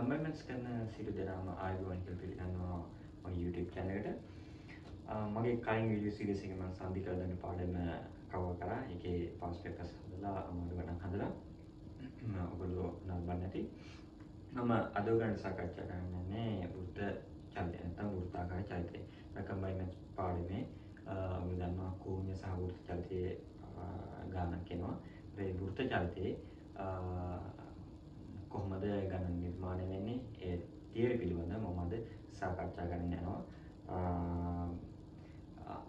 කම්බමන්ස් කරන සිරු දෙනාම ආයුවන්කල් පිළිගන්නවා මගේ YouTube චැනලට මගේ කයින් වීඩියෝ සීරීස් එක මම සම්දි කරන පාඩම කවර් කරා ඒකේ පාස් පේපර්ස් හදලා අමාරු ගණන් හදලා ඔයගොල්ලෝ නල්බන්න ඇති මම අද ගන්න සාකච්ඡා කරන්නේ බුද්ධ චරිතය නැත්නම් වෘත්තාකාර චරිතය කම්බයිමන්ස් පාඩමේ ඔබ දන්නවා කෝණ්‍ය සහ වෘත්ත චරිතයේ ගානක් එනවා ඒ වෘත්ත චරිතයේ කොහොමද ගණන් නිර්මාණය වෙන්නේ ඒ තියරි පිළිබඳ මම අද සාකච්ඡා කරන්න යනවා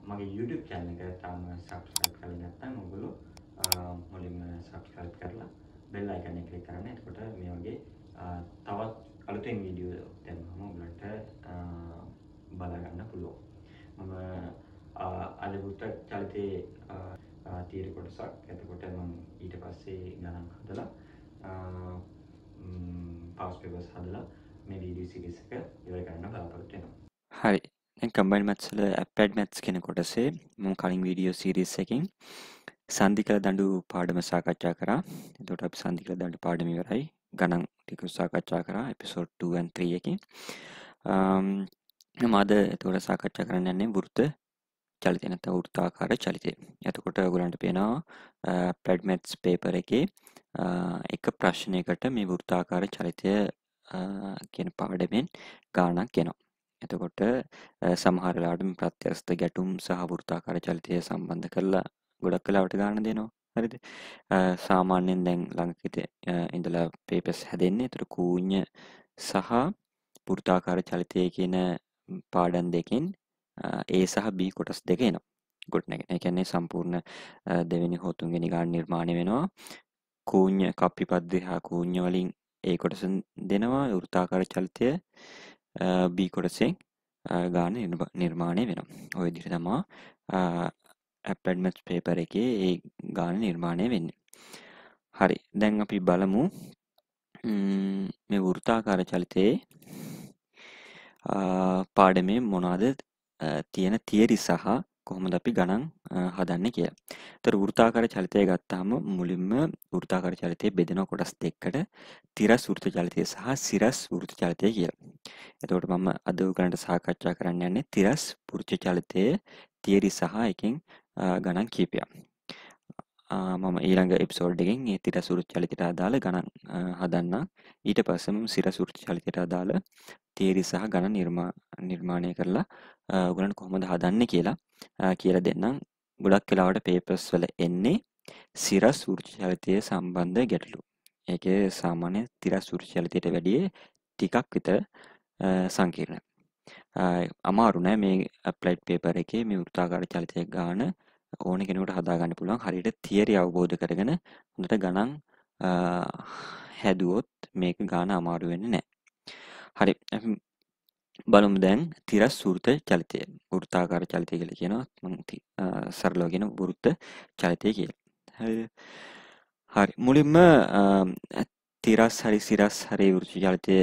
මගේ YouTube channel එක තාම subscribe කරලා නැත්නම් ඔයගොල්ලෝ මුලින්ම subscribe කරලා bell icon එක click කරන්න. එතකොට මේ වගේ තවත් අලුතෙන් වීඩියෝ දැම්මම ඔයගලන්ට බලා ගන්න පුළුවන්. මම අලබුත චලිතයේ තීර කොටසක් එතකොට මම ඊට පස්සේ ගණන් හදලා පාස් පේවස් හදලා මේ වීඩිය සිරිසක ඉවර කරන්න බලාපොරොත්වෙනවා හරි කම්බයි මත්සල ඇපඩ් මැත්ස් කෙන කොටසේ ම කලින් වීඩියෝ සිරිස් එකින් සන්ධිකල දඩු පාඩම සාකච්ඡා කරා එතොට අප සන්ධිකල දඩු පාඩමිවරයි ගණන් ටිකු සාකච්ඡා කරා එපිසෝට්ටුවන් ත්‍රියකින් මද එතවට සාකච්ඡා කරන්න යන්නේ වෘත චලිතනත වෘත්තාකාර චලිතය එතකොට ගුලන්ට පේෙනවා පැඩ්මැත්ස් පේපර එකේ එක ප්‍රශ්නයකට මේ වෘත්තාකාර චරිතය කියන පාඩමෙන් ගාණක් එනවා. එතකොට සමහර වෙලාවට මේ ප්‍රත්‍යස්ත ගැටුම් සහ වෘත්තාකාර චරිතය සම්බන්ධ කරලා ගොඩක් වෙලාවට ගාණ දෙනවා. හරිද? සාමාන්‍යයෙන් දැන් ළඟකිත ඉඳලා පේපර්ස් හැදෙන්නේ. ඒතර කූඤ්‍ය සහ වෘත්තාකාර චරිතය කියන පාඩම් දෙකෙන් ඒ සහ B කොටස් දෙක එනවා. ගොඩනැගෙන. ඒ කියන්නේ සම්පූර්ණ දෙවෙනි හෝ තුන්වෙනි ගාන නිර්මාණය වෙනවා. කූඤ්ඤ කප්පිපද්දේ හා කූඤ්ඤ වලින් A කොටසෙන් දෙනවා වෘත්තාකාර චලිතය B කොටසෙන් ගාන නිර්මාණය වෙනවා. ඔය විදිහට තමයි applied maths paper එකේ ඒ ගාන නිර්මාණය වෙන්නේ. හරි. දැන් අපි බලමු මේ වෘත්තාකාර චලිතයේ පාඩමේ මොනවද තියෙන තියරි සහ කොහොමද අපි ගණන් හදන්න කියලා. ඒතර වෘත්තාකාර චලිතය ගත්තාම මුලින්ම වෘත්තාකාර චලිතය බෙදෙන කොටස් දෙකකට තිරස් වෘත්ත චලිතය සහ සිරස් වෘත්ත චලිතය කියලා. එතකොට මම අද උගලන්ට සාකච්ඡා කරන්න යන්නේ තිරස් වෘත්ත චලිතයේ තියරි සහ එකෙන් ගණන් කීපයක්. මම ඊළඟ එප්සෝල්ඩ් එකෙන් ඒ තිරසුරු චලිතයට අදාළ ගණන් හදන්න ඊට පස්සම සිරසුරු චලිතයට අදාළ තේරි සහ ගණන් නිර්මාණය කරලා ගුණන් කොහොමද හදන්න කියලා කියල දෙන්නම් ගොඩක් කලාවට පේපස් වල එන්නේ සිරස් සූර්චලිතය සම්බන්ධ ගැටලු ඒක සාමාන්‍ය තිරස් සූර්චලිතයට වැඩිය ටිකක් විතර සංකීර්ණ අමාරුනෑ මේ ප්ලයිට් පේපර එක මේ ෘතාකාර චලිතය ගාන ඕන කෙනෙකුට හදාගන්න පුළුවන් හරියට තියරි අවබෝධ කරගෙන හොඳට ගණන් හැදුවොත් මේක ගාන අමාරු වෙන්නේ නැහැ. හරි. බලමු දැන් තිරස් වෘත චලිතය. වෘත්තාකාර චලිතය කියලා කියනවා. මම සරලව කියන වෘත්ත චලිතය කියලා. හරි. හරි. මුලින්ම තිරස් හරි සිරස් හරි වෘත්ත චලිතය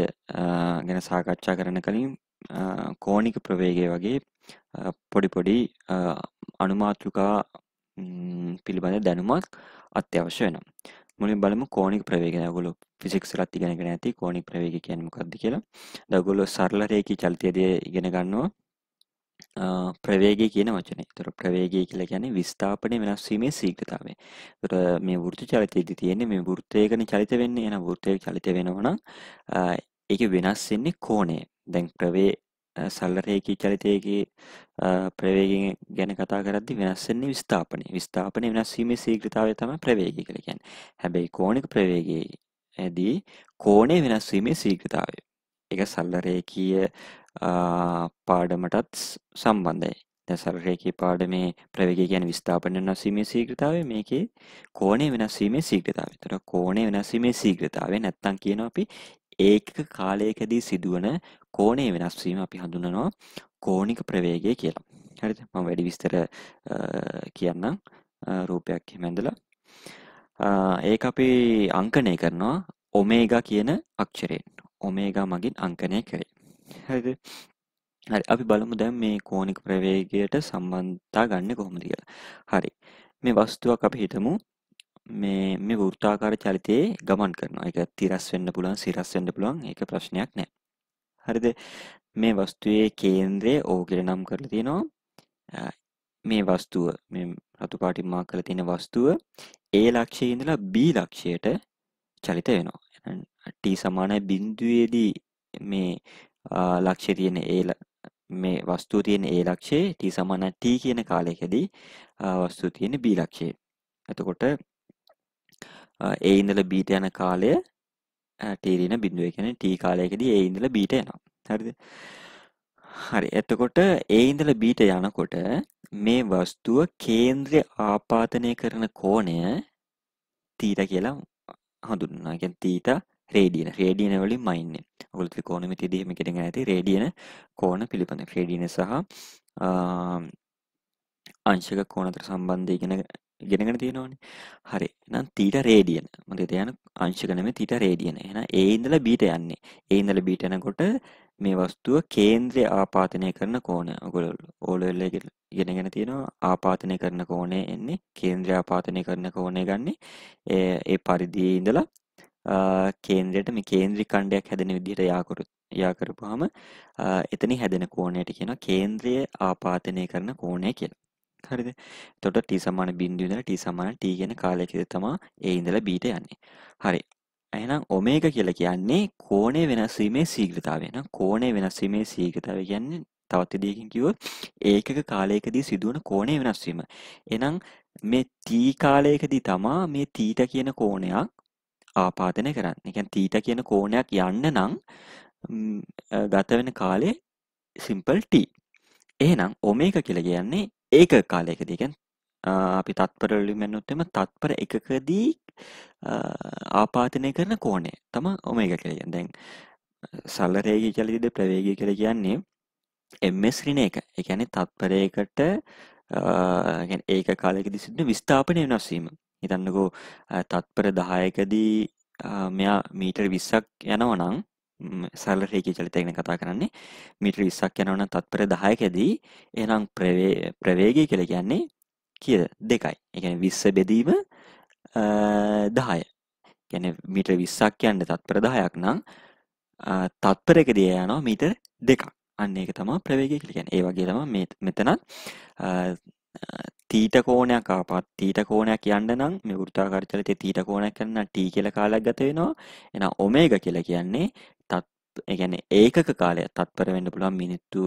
ගැන සාකච්ඡා කරන කලින් කෝණික ප්‍රවේගය වගේ පොඩි පොඩි අනුමාතෘකා පිළිබඳ දැනුමක් අත්‍යවශ්‍ය වෙනවා. මුලින් බලමු කෝණික ප්‍රවේගය. ඔයගොල්ලෝ ෆිසික්ස් වලත් ඉගෙනගෙන ඇති කෝණික ප්‍රවේගය කියන්නේ මොකක්ද කියලා. දැන් ඔයගොල්ලෝ සරල රේඛී චලිතයේදී ඉගෙන ගන්නවා ප්‍රවේගය කියන වචනේ. ඒතර ප්‍රවේගය කියලා කියන්නේ විස්ථාපනයේ වෙනස් වීමේ ශීඝ්‍රතාවය. ඒතර මේ වෘත්ත චලිතයේදී තියෙන්නේ මේ වෘත්තයකන චලිත වෙන්නේ එන වෘත්තයක චලිත වෙනවා නම් ඒක වෙනස් වෙන්නේ කෝණය. දැන් ප්‍රවේ සල්ලරයකි චරිතයගේ ප්‍රවේගෙන් ගැන කතා කරදදි වෙනස්සන්නේ විස්ථාපනය විස්ථාපනය වෙනස්වීම සීග්‍රතාවය තම ප්‍රවේග කළ ගැන් හැබැයි කෝනික ප්‍රවේගේ ඇදී කෝනේ වෙනස්වීමේ සීග්‍රතාවය එක සල්ලරයකීය පාඩමටත් සම්බන්ධයි සල්රයකි පාඩ මේ ප්‍රවේග ගැන විස්ථාපන වෙනස්වීමේ සීග්‍රතාව මේකේ කෝනේ වෙනස්වීමේ සීග්‍රතාව තර කෝනේ වෙනස්වීමේ සීග්‍රතාවේ නැත්තන් කියන අපි ඒකක කාලයකදී සිදුවන කෝණය වෙනස් වීම අපි හඳුන්වනවා කෝණික ප්‍රවේගය කියලා. හරිද? මම වැඩි විස්තර කියන්නම් රූපයක් එහෙම ඇඳලා. ඒක අපි අංකනය කරනවා ඔමේගා කියන අක්ෂරයෙන්. ඔමේගා මගින් අංකනය කරේ. හරිද? හරි අපි බලමු දැන් මේ කෝණික ප්‍රවේගයට සම්බන්ධතා ගන්න කොහොමද කියලා. හරි. මේ වස්තුවක් අපි හිතමු මේ මේ වෘත්තාකාර චලිතයේ ගමන් කරනවා. ඒක තිරස් වෙන්න පුළුවන්, සිරස් වෙන්න පුළුවන්. ඒක ප්‍රශ්නයක් නෑ. හරිද? මේ වස්තුවේ කේන්ද්‍රය O කියලා නම් කරලා තියෙනවා. මේ වස්තුව මේ රතු පාටින් මාක් කරලා තියෙන වස්තුව A ලක්ෂයේ ඉඳලා B ලක්ෂයට චලිත වෙනවා. එහෙනම් t සමාන බිඳුවේදී මේ ලක්ෂය තියෙන A මේ වස්තුව තියෙන A ලක්ෂයේ t සමාන t කියන කාලයකදී වස්තුව තියෙන B ලක්ෂයේ. එතකොට ඒ ඉඳලා බීට යන කාලය t ඍණ බිඳුව. ඒ කියන්නේ t කාලයකදී ඒ ඉඳලා බීට යනවා. හරිද? හරි. එතකොට ඒ ඉඳලා බීට යනකොට මේ වස්තුව කේන්ද්‍රය ආපාතනය කරන කෝණය තීට කියලා හඳුන්වනවා. ඒ කියන්නේ තීටා රේඩියන රේඩියන වලින් මයින්නේ. ඔගොල්ලෝ ත්‍රිකෝණමිතියදී මේක ඉගෙන ගන්න ඇති රේඩියන කෝණ පිළිබඳ රේඩියන සහ අංශක කෝණ අතර සම්බන්ධය ඉගෙන ගෙනගෙන තියෙනවානේ හරි නම් තීට රේඩියන මතක තියාගන්න අංශක නෙමෙයි තීට රේඩියන එහෙනම් ඒ ඉඳලා බීට යන්නේ ඒ ඉඳලා බීට යනකොට මේ වස්තුව කේන්ද්‍රය ආපාතනය කරන කෝණය ඔයගොල්ලෝ ඕලෙල් එක ඉගෙනගෙන තියෙනවා ආපාතනය කරන කෝණය එන්නේ කේන්ද්‍රය ආපාතනය කරන කෝණය ගන්න ඒ පරිධියේ ඉඳලා කේන්ද්‍රයට මේ කේන්ද්‍රී ඛණ්ඩයක් හැදෙන විදිහට යාකරුත් යා කරපුවාම එතන හැදෙන කෝණයට කියනවා කේන්ද්‍රය ආපාතනය කරන කෝණය කියලා හරිද? එතකොට t සමාන බිංදුව ඉඳලා t සමාන t කියන කාලයකදී තමා a ඉඳලා b ට යන්නේ. හරි. එහෙනම් ඔමේගා කියලා කියන්නේ කෝණය වෙනස් වීමේ ශීඝ්‍රතාවය. එහෙනම් කෝණය වෙනස් වීමේ ශීඝ්‍රතාවය කියන්නේ තවත් විදිහකින් කිව්වොත් ඒකක කාලයකදී සිදුවන කෝණය වෙනස් වීම. එහෙනම් මේ t කාලයකදී තමා මේ තීට කියන කෝණයක් ආපාදනය කරන්න. ඒ කියන්නේ තීට කියන කෝණයක් යන්න නම් ගත වෙන කාලේ සිම්පල් t. එහෙනම් ඔමේගා කියලා කියන්නේ ඒක කාලයකදී ගැන් අපි තත්පරලි මැනුත්තම තත්පර එකකදී ආපාතනය කරන කෝනේ තම ඔම එක කළය දැන් සල්ලරේගී කලතිද ප්‍රවේගී කළ කියන්නේ එමස්රින එක එකැන තත්පරයකට ඒක කාලෙකදි සිටින විස්ථාපනය වෙනස්වීම හිතන්නකෝ තත්පර දහයකදී මෙයා මීටර් විස්සක් යනවනං සරල රේඛී චලිතය ගැන කතා කරන්නේ මීටර 20ක් යනවන තත්පර 10කදී එහෙනම් ප්‍රවේගය කියලා කියන්නේ කීයද 2යි. ඒ කියන්නේ 20 බෙදීම 10. කියන්නේ මීටර 20ක් යන්න තත්පර 10ක් නම් තත්පරයකදී යනවා මීටර 2ක්. අන්න ඒක තමයි ප්‍රවේගය කියලා කියන්නේ. ඒ වගේ තමයි මෙතනත් තීට කෝණයක් ආපත් තීට කෝණයක් යන්න නම් මේ වෘත්තාකාර චලිතයේ තීට කෝණයක් යන්න t කියලා කාලයක් ගත වෙනවා. එහෙනම් ඔමේගා කියලා කියන්නේ එකැන ඒකක කාලය තත්පර වෙන්න පුළුවන් මිනිත්තු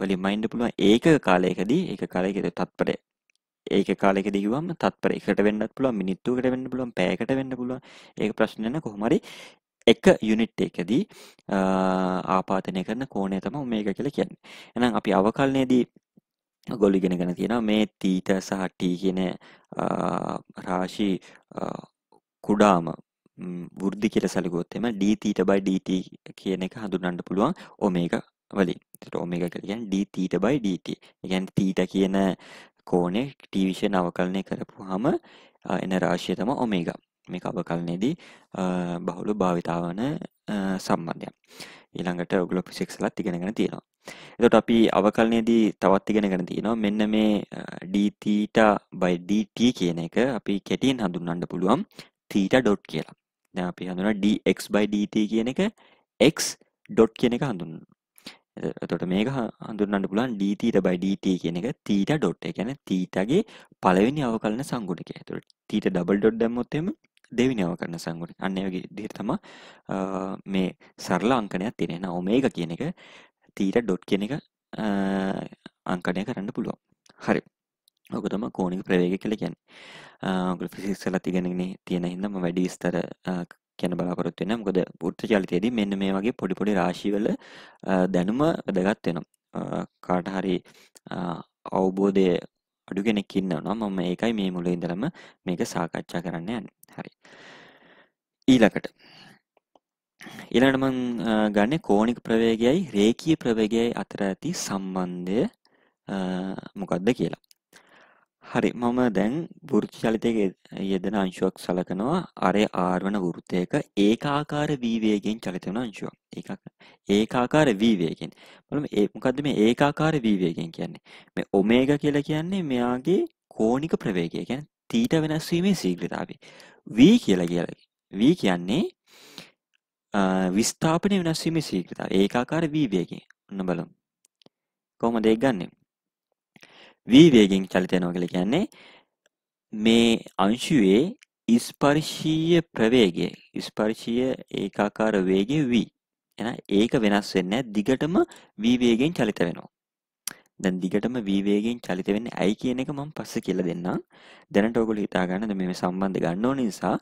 වලින් මයින්ඩ පුළුවන් ඒක කාලයකදී ඒ කාලයකෙද තත්පරය ඒක කාලෙක දිගවම තත්පර එකට වෙන්නත් පුළුවන් මිනිත්තුකට වෙන්න පුළුවන් පෑකට වෙන්න පුළුවන් ඒක ප්‍රශ්නයන කොහොමරි එක යුනිට් එකදී ආපාතනය කරන කෝනය තම මේක කියලා කියන්න එනම් අපි අවකල්නයේදී ගොලිගෙන ගැන තියෙන මේ තීත සහට්ටී කියන රාශී කුඩාම වෘද්ධි කියල සැලකුවොත් එම d θ by dt කියන එක හඳුන්වන්න පුළුවන් ඔමේගා වලින්. ඒතර ඔමේගා කියලා කියන්නේ d θ by dt. ඒ කියන්නේ θ කියන කෝණේ t විශේෂ අවකලනය කරපුවාම එන රාශිය තමයි ඔමේගා. මේක අවකලනයේදී බහුල භාවිතාවන සම්බන්ධයක්. ඊළඟට ඔගොල්ලෝ ෆිසික්ස් ලත් ඉගෙනගෙන තියෙනවා. එතකොට අපි අවකලනයේදී තවත් ඉගෙනගෙන තියෙනවා මෙන්න මේ d θ by dt කියන එක අපි කැටියෙන් හඳුන්වන්න පුළුවන් θ dot කියලා. අපි හඳුන dx/dt කියන එක x ඩොට් කියන එක හඳුන්න එතකොට මේක හඳුන්වන්න පුළුවන් d theta by dt කියන එක theta dot ඒ කියන්නේ theta ගේ පළවෙනි අවකලන සංගුණකය. එතකොට theta double dot දැම්මොත් එහෙම දෙවෙනි අවකලන සංගුණකය. අන්න ඒ වගේ විදිහට තමයි මේ සරල අංකණයක් තියෙන්නේ. නැහ ඔමේගා කියන එක theta dot කියන එක අංකණය කරන්න පුළුවන්. හරි. ඕක තම කෝනික ප්‍රවේග කළ ගැන් ගල ෆිසික්සල තිගෙනගෙන තියෙන හිදම වැඩි ස්තර කියන බලාපොරොත් වෙන ගොද පුෘත්ත චලිතයේදී මෙන්න මේ වගේ පොඩිපොඩි රාශිවල දැනුම වැදගත් වෙනවා කාටහරි අවබෝධය අඩුගෙනෙක් ඉන්නවනම් මම ඒකයි මේ මුල ඉඳලම මේක සාකච්ඡා කරන්න යන්න හරි ඊලකට ඉලටමං ගන්න කෝනික ප්‍රවේගයයි රේකී ප්‍රවේගයයි අතර ඇති සම්බන්ධය මොකක්ද කියලා හරි මම දැන් වෘත්ත චලිතයක යෙදෙන අංශුවක් සලකනවා අරය R වන වෘත්තයක ඒකාකාර v වේගයෙන් චලිත වෙන අංශුවක්. ඒකක ඒකාකාර v වේගයෙන්. බලමු ඒ මොකද්ද මේ ඒකාකාර v වේගයෙන් කියන්නේ? මේ ඔමේගා කියලා කියන්නේ මෙයාගේ කෝණික ප්‍රවේගය. කියන්නේ තීට වෙනස් වීමේ ශීඝ්‍රතාවය. v කියලා කියලා v කියන්නේ විස්ථාපනය වෙනස් වීමේ ශීඝ්‍රතාවය. ඒකාකාර v වේගයෙන්. ඔන්න බලමු. කොහොමද ඒක ගන්නේ? v වේගෙන් චලිත වෙනවා කියලා කියන්නේ මේ අංශුවේ ස්පර්ශීය ප්‍රවේගය ස්පර්ශීය ඒකාකාර වේගය v එහෙනම් ඒක වෙනස් වෙන්නේ දිගටම v වේගෙන් චලිත වෙනවා දැන් දිගටම v වේගෙන් චලිත වෙන්නේ ඇයි කියන එක මම පස්සේ කියලා දෙන්නම් දැනට ඔයගොල්ලෝ හිතා ගන්න මේ සම්බන්ධ ගන්න ඕන නිසා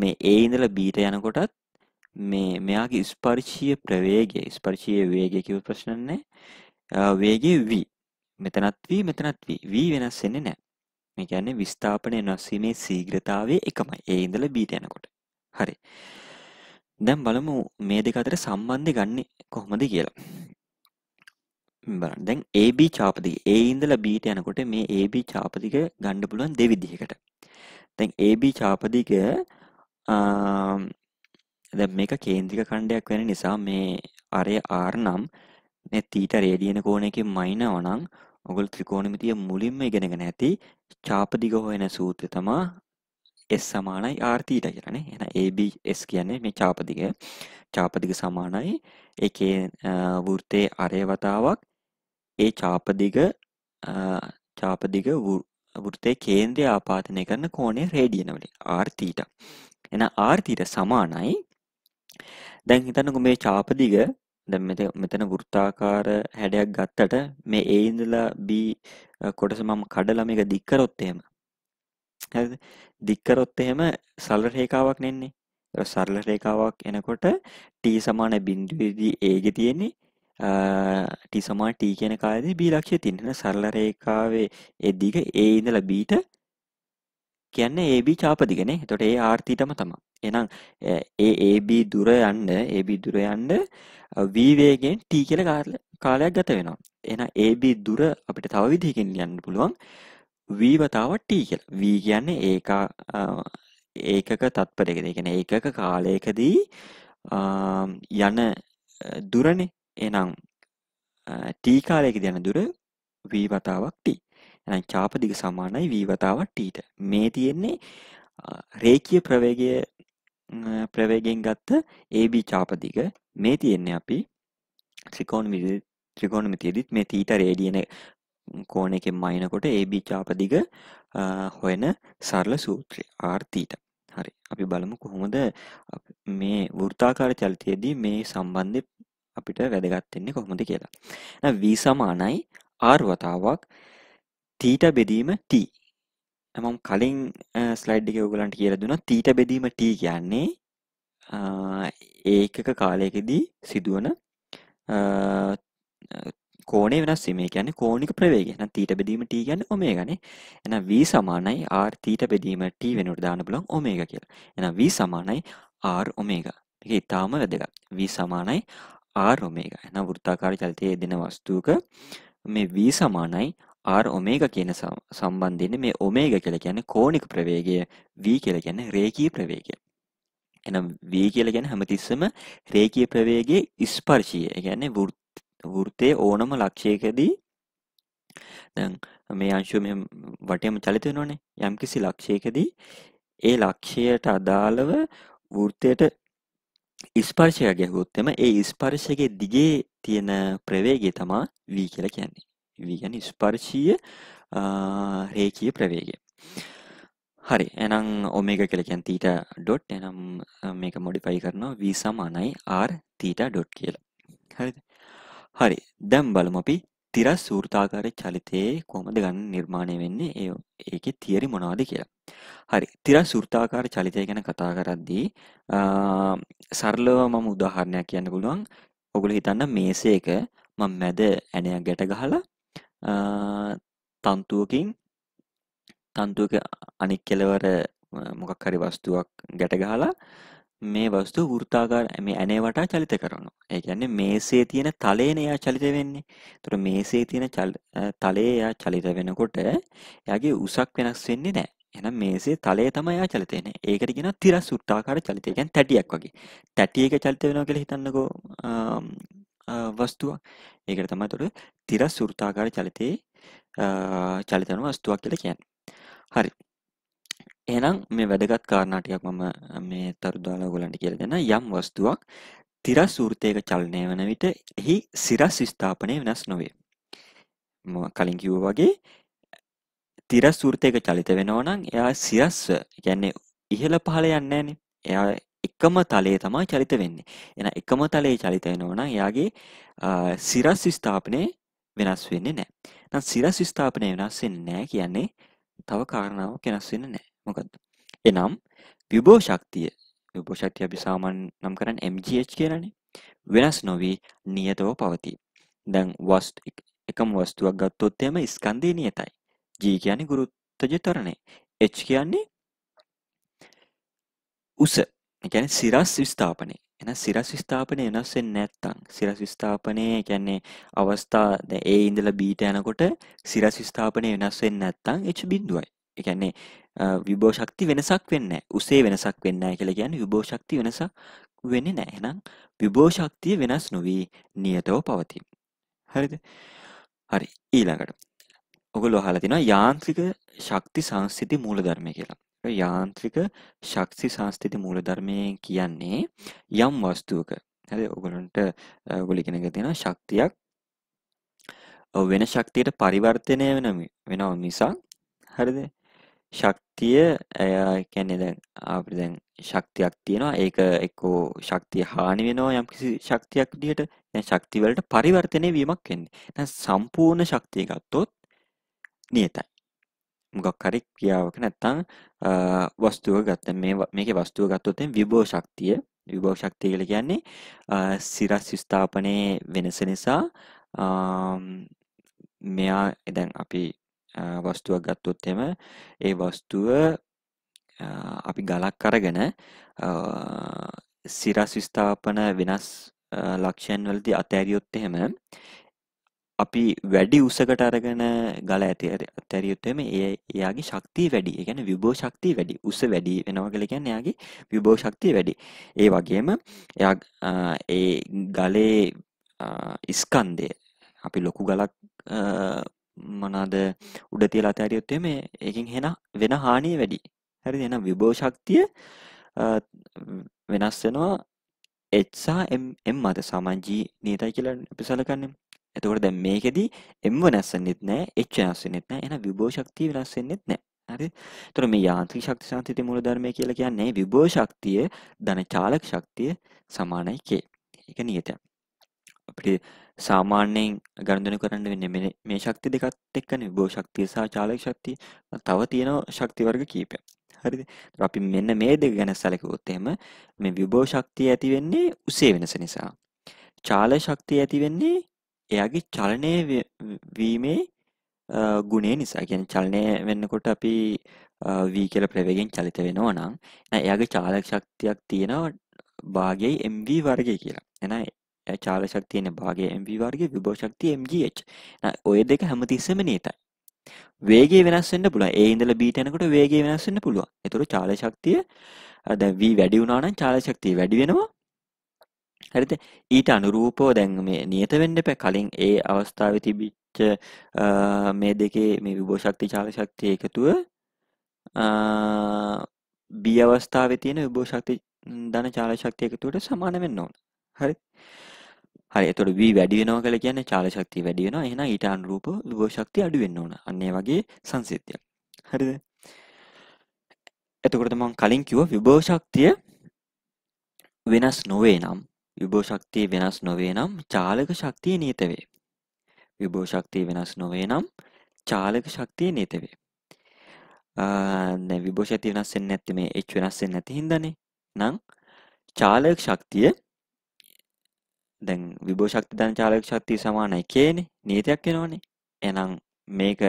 මේ a ඉඳලා b ට යනකොටත් මේ මෙයාගේ ස්පර්ශීය ප්‍රවේගය ස්පර්ශීය වේගය කියව ප්‍රශ්න නැහැ වේගය v මෙතනත් වී මෙතනත් වී වී වෙනස් වෙන්නේ නැහැ. මේ කියන්නේ විස්ථාපනය වෙනස් වීමේ ශීඝ්‍රතාවය එකමයි. ඒ ඉඳලා බීට යනකොට. හරි. දැන් බලමු මේ දෙක අතර සම්බන්ධය ගන්න කොහොමද කියලා. බලන්න. දැන් AB චාපදික A ඉඳලා Bට යනකොට මේ AB චාපදික ගන්න පුළුවන් දෙවිදිහකට. දැන් AB චාපදික දැන් මේක කේන්ද්‍රික ඛණ්ඩයක් වෙන නිසා මේ අරය R නම් මේ තීට රේඩියන කෝණයකින් මයිනව නම් ඔගොල්ලෝ ත්‍රිකෝණමිතිය මුලින්ම ඉගෙනගෙන ඇති චාප දිග හොයන සූත්‍රය තමයි S සමානයි R තීට කියලා නේ. එහෙනම් ABS කියන්නේ මේ චාප දිග. චාප දිග සමානයි ඒකේ වෘත්තයේ අරය වතාවක් ඒ චාප දිග චාප දිග වෘත්තයේ කේන්ද්‍රය ආපාදනය කරන කෝණය රේඩියන වලින් R තීට. එහෙනම් R තීට සමානයි දැන් හිතන්නකෝ මේ චාප දිග දැ මෙතන ගෘත්තාකාර හැඩයක් ගත්තට මේ ඒ ඉඳලා බී කොටස මම කඩලා මේක දික්කරොත් එහෙම දික්කරොත් එහෙම සල්ල රේකාවක් නෙන්නේ සරල රේකාවක් එනකොට ටී සමාන බින්දුවේදී ඒගෙ තියෙන්නේ ටි සමා ටී කියන කායද බී ලක්ෂය තින්නන සරල රේකාවේ එදිග ඒ ඉඳලා බීට කියන්නේ AB චාපදිකනේ. එතකොට ඒ ආර්ථීටම තමයි. එහෙනම් ඒ AB දුර යන්න AB දුර යන්න v වේගයෙන් t කියලා කාලයක් ගත වෙනවා. එහෙනම් AB දුර අපිට තව විදිහකින් ලියන්න පුළුවන් v වතාවක් t කියලා. v කියන්නේ ඒක ඒකක තත්පරයකද. ඒ කියන්නේ ඒකක කාලයකදී යන දුරනේ. එහෙනම් t කාලයකදී යන දුර v වතාවක් t. එහෙනම් චාප දිග සමානයි v වතාවක් t ට. මේ තියෙන්නේ රේඛීය ප්‍රවේගය ප්‍රවේගයෙන් ගත්ත AB චාප දිග. මේ තියෙන්නේ අපි ත්‍රිකෝණමිති ත්‍රිකෝණමිතියේදීත් මේ තීටා රේඩියන කෝණ එකෙන් මයිනකොට AB චාප දිග හොයන සරල සූත්‍රය r තීටා. හරි අපි බලමු කොහොමද මේ වෘත්තාකාර චලිතයේදී මේ සම්බන්ධය අපිට වැදගත් වෙන්නේ කොහොමද කියලා. එහෙනම් v සමානයි r වතාවක් තීට බෙදීම T මම කලින් ස්ලයිඩ් එක ඔයගලන්ට කියලා දුන්නා තීට බෙදීම T කියන්නේ ඒකක කාලයකදී සිදුවන කෝණය වෙනස් වීම. ඒ කියන්නේ කෝණික ප්‍රවේගය. එහෙනම් තීට බෙදීම T කියන්නේ ඔමේගානේ. එහෙනම් V සමානයි R තීට බෙදීම T වෙනුවට දාන්න බලමු ඔමේගා කියලා. එහෙනම් V සමානයි R ඔමේගා. ඒක ඊටාම වැදගත්. V සමානයි R ඔමේගා. එහෙනම් වෘත්තාකාර චලිතයේ දෙන වස්තුවක මේ V සමානයි ආර් ඔමේග කියන සම්බන්ධයන මේ ඔමේග කියල ගැන කෝනික ප්‍රවේගය වී කියල ගැන රේකී ප්‍රවේගය එනම් වී කියල ගැන හැමතිස්සම රේකී ප්‍රවේගේ ඉස්පර්ශීය ගැන වෘත්තය ඕනම ලක්ෂයකදී දැන් මේ අංශුව වටයම චලිත නොනේ යම් කිසි ලක්ෂයකදී ඒ ලක්ෂයට අදාළව වෘත්තයට ඉස්පර්ශය ගැහුත්තම ඒ ඉස්පර්ශගේ දිගේ තියෙන ප්‍රවේගේ තමා වී කියලා කියන්නේ වියන ස්පර්ශීය රේකී ප්‍රවේගය හරි එනම් ඔමේග කලකැන් තීට ඩොට් එනම් මේක මොඩිපයි කරනවා වී සමානයි ආර් තීට ඩොට් කියලා හරි හරි දැම් බලම අපි තිරස් සූර්තාකාර චලිතයේ කොමද ගන්න නිර්මාණය වෙන්නේ ඒ ඒක තියරි මොනවාද කියලා හරි තිරස් සෘර්තාකාර චලිතය ගැන කතා කරද්දී සරලව මම උදාහරණයක් කියන්න පුළුවන් ඔගුල හිතන්න මේසේක මං මැද ඇනයක් ගැට ගහලා තන්තුවකින් තන්තුවක අනික් කෙලවර මොකක් හරි වස්තුවක් ගැටගහලා මේ වස්තු වෘතාකාර මේ ඇනේ වටා චලිත කරනු. ඒ කියන්නේ මේසේ තියෙන තලයන එයා චලිත වෙන්නේ. එතකොට මේසේ තියෙන තලය එයා චලිත වෙනකොට එයාගේ උසක් වෙනස් වෙන්නේ නැහැ. එහෙනම් මේසේ තලය තමයි එයා චලිත වෙන්නේ. ඒකට කියනවා තිරස් වෘත්තාකාර චලිතය. කියන්නේ තැටියක් වගේ. තැටියක චලිත වෙනවා කියලා හිතන්නකෝ වස්තුවක්. ඒකට තමයි එතකොට තිරස් වෘත්තාකාර චලිතයේ චලිත වෙන වස්තුවක් කියලා කියන්නේ. හරි. එහෙනම් මේ වැදගත් කාරණා ටිකක් මම මේ තරු දාලා ඔයගලන්ට කියලා දෙන්න. යම් වස්තුවක් තිරස් වෘත්තයක චලනය වන විට එහි සිරස් ස්ථාපනය වෙනස් නොවේ. මම කලින් කිව්වා වගේ තිරස් වෘත්තයක චලිත වෙනවා නම් එයා සිරස්ව කියන්නේ ඉහළ පහළ යන්නේ නැහනේ. එයා එකම තලයේ තමයි චලිත වෙන්නේ. එහෙනම් එකම තලයේ චලිත වෙනවා නම් එයාගේ සිරස් ස්ථාපනය වෙනස් වෙන්නේ නැහැ. නම් සිරස් ස්ථාපනය වෙනස් වෙන්නේ නැහැ කියන්නේ තව කාරණාවක් වෙනස් වෙන්නේ නැහැ. මොකද්ද? එනම් විභව ශක්තිය විභව ශක්තිය අපි සාමාන්‍ය නම් කරන්නේ mgh කියලානේ. වෙනස් නොවි නියතව පවතී. දැන් වස්තු එකම වස්තුවක් ගත්තොත් එම ස්කන්ධය නියතයි. G කියන්නේ ගුරුත්වජ ත්වරණය. H කියන්නේ උස. ගැන සිරස් විස්ථාපනය එන සිරස් විස්ථාපනය වෙනස්සෙන් නැත්තං සිරස් විස්ථාපනය ගැන්නේ අවස්ථා ද ඒ ඉඳල බීට යනකොට සිරස් විස්ථාපනය වෙනස්වෙන් නැත්තං එච් බිඳුවයි එකන්නේ විභෝෂක්ති වෙනසක් වෙන්න උසේ වෙනසක් වෙන්න කියල ගැන විභෝෂක්ති වෙනසක් වෙන නෑහෙනම් විභෝෂක්තිය වෙනස් නොවී නියතව පවතින් හරිද හරි ඊළඟට ඔගුල් ඔහලතින යාන්ත්‍රික ශක්ති සංස්ථිති මූලධර්මය කියලා යාන්ත්‍රික ශක්ති සංස්ථිති මූලධර්මය කියන්නේ යම් වස්තුවක හරි ඔයගලන්ට ඔයගොල්ලෝ ඉගෙනගෙන තියෙන ශක්තියක් වෙන ශක්තියට පරිවර්තනය වෙන වෙනව මිසක් හරිද ශක්තිය කියන්නේ දැන් අපිට දැන් ශක්තියක් තියෙනවා ඒක එක්කෝ ශක්තිය හානි වෙනවා යම්කිසි ශක්තියක් විදිහට දැන් ශක්තිය වලට පරිවර්තනය වීමක් වෙන්නේ. දැන් සම්පූර්ණ ශක්තිය ගත්තොත් නියතයි. මොකක් හරි ක්‍රියාවක නැත්තං වස්තුව ගත්ත මේ මේක වස්තුව ගත්තොතෙන් විභෝ ශක්තිය විභෝ ශක්තිය කියල කියන්නේ සිරස් ස්ථාපනය වෙනස නිසා මෙයා එදැන් අපි වස්තුවක් ගත්තොත් එම ඒ වස්තුව අපි ගලක් අරගෙන සිරස් විස්ථාපන වෙනස් ලක්ෂයන් වලදී අතෑරියොත් එහෙම අපි වැඩි උසකට අරගෙන ගල ඇති ඇතැරියුත්තම ඒ එයාගේ ශක්තිය වැඩි ගැන විභෝ ශක්තිය වැඩි උස වැඩි වෙනවාගල ගැන එයාගේ විභෝ ශක්තිය වැඩි ඒ වගේම ඒ ගලේ ඉස්කන්දය අපි ලොකු ගලක් මනාද උඩ තියලා අතැරියොත්තේ මේ එකින් හෙන වෙන හානිය වැඩි හැරි දෙන විභෝ ශක්තිය වෙනස් වෙනවා එත්සා එම් මත සමන්ජී නීතයි කියලා පිසලකන්නේ එතකොට දැන් මේකෙදි m වෙනස් වෙන්නෙත් නැහැ h වෙනස් වෙන්නෙත් නැහැ එහෙනම් විභව ශක්තිය වෙනස් වෙන්නෙත් නැහැ හරිද එතකොට මේ යාන්ත්‍රික ශක්ති සංස්කෘතියේ මූල ධර්මය කියලා කියන්නේ විභව ශක්තිය ධන චාලක ශක්තිය සමානයි k ඒක නියතයි අපිට සාමාන්‍යයෙන් ගනුදෙනු කරන්න වෙන්නේ මේ ශක්ති දෙකත් එක්කනේ විභව ශක්තිය සහ චාලක ශක්තිය තව තියෙන ශක්ති වර්ග කීපයක් හරිද අපි මෙන්න මේ දෙක ගැන සැලකුවොත් එහෙම මේ විභව ශක්තිය ඇති වෙන්නේ උසේ වෙනස නිසා චාල ශක්තිය ඇති වෙන්නේ එයාගේ චලනය වීමේ ගුණේ නිසා ගැන චලනය වෙන්නකොට අපි වී කියල ප්‍රවේගෙන් චලිත වෙනවා නම් එයාගේ චාලක ශක්තියක් තියෙනවා භාගයි MV වර්ගය කියලා එන චාල ශක්තියන භාගේ MV වර්ගේ විභෝෂක්තිය MGH ඔය දෙක හැමතිස්සම නීතයි වේගේ වෙනස්සෙන්න්න පුළ ඒ ඉඳල බීටනකොට වේගේ වෙනස්සෙන්න්න පුළුව එතුරු චාල ශක්තිය දැවී වැඩි වුණනාන චාල ශක්තිය වැඩි වෙනවා හරිද ඊට අනුරූපෝ දැන් මේ නියත වෙන්න එපා කලින් ඒ අවස්ථාවේ තිබිච්ච මේ දෙකේ මේ විභව ශක්තිය චාල ශක්තිය එකතුව B අවස්ථාවේ තියෙන විභව ශක්තිය ධන චාල ශක්තිය එකතුවට සමාන වෙන්න ඕන. හරි? හරි. එතකොට V වැඩි වෙනවා කියලා කියන්නේ චාල ශක්තිය වැඩි වෙනවා. එහෙනම් ඊට අනුරූපව විභව ශක්තිය අඩු වෙන්න ඕන. අන්න ඒ වගේ සංසිද්ධියක්. හරිද? එතකොට මම කලින් කිව්වා විභව ශක්තිය වෙනස් නොවේ නම් විභව ශක්තිය වෙනස් නොවේ නම් චාලක ශක්තිය නියත වේ. විභව ශක්තිය වෙනස් නොවේ නම් චාලක ශක්තිය නියත වේ. දැන් විභව ශක්තිය වෙනස් වෙන්නේ නැත්තේ මේ H වෙනස් වෙන්නේ නැති හින්දානේ. නම් චාලක ශක්තිය දැන් විභව ශක්තිය දන චාලක ශක්තිය සමානයි Kනේ. නියතයක් වෙනවනේ. එහෙනම් මේක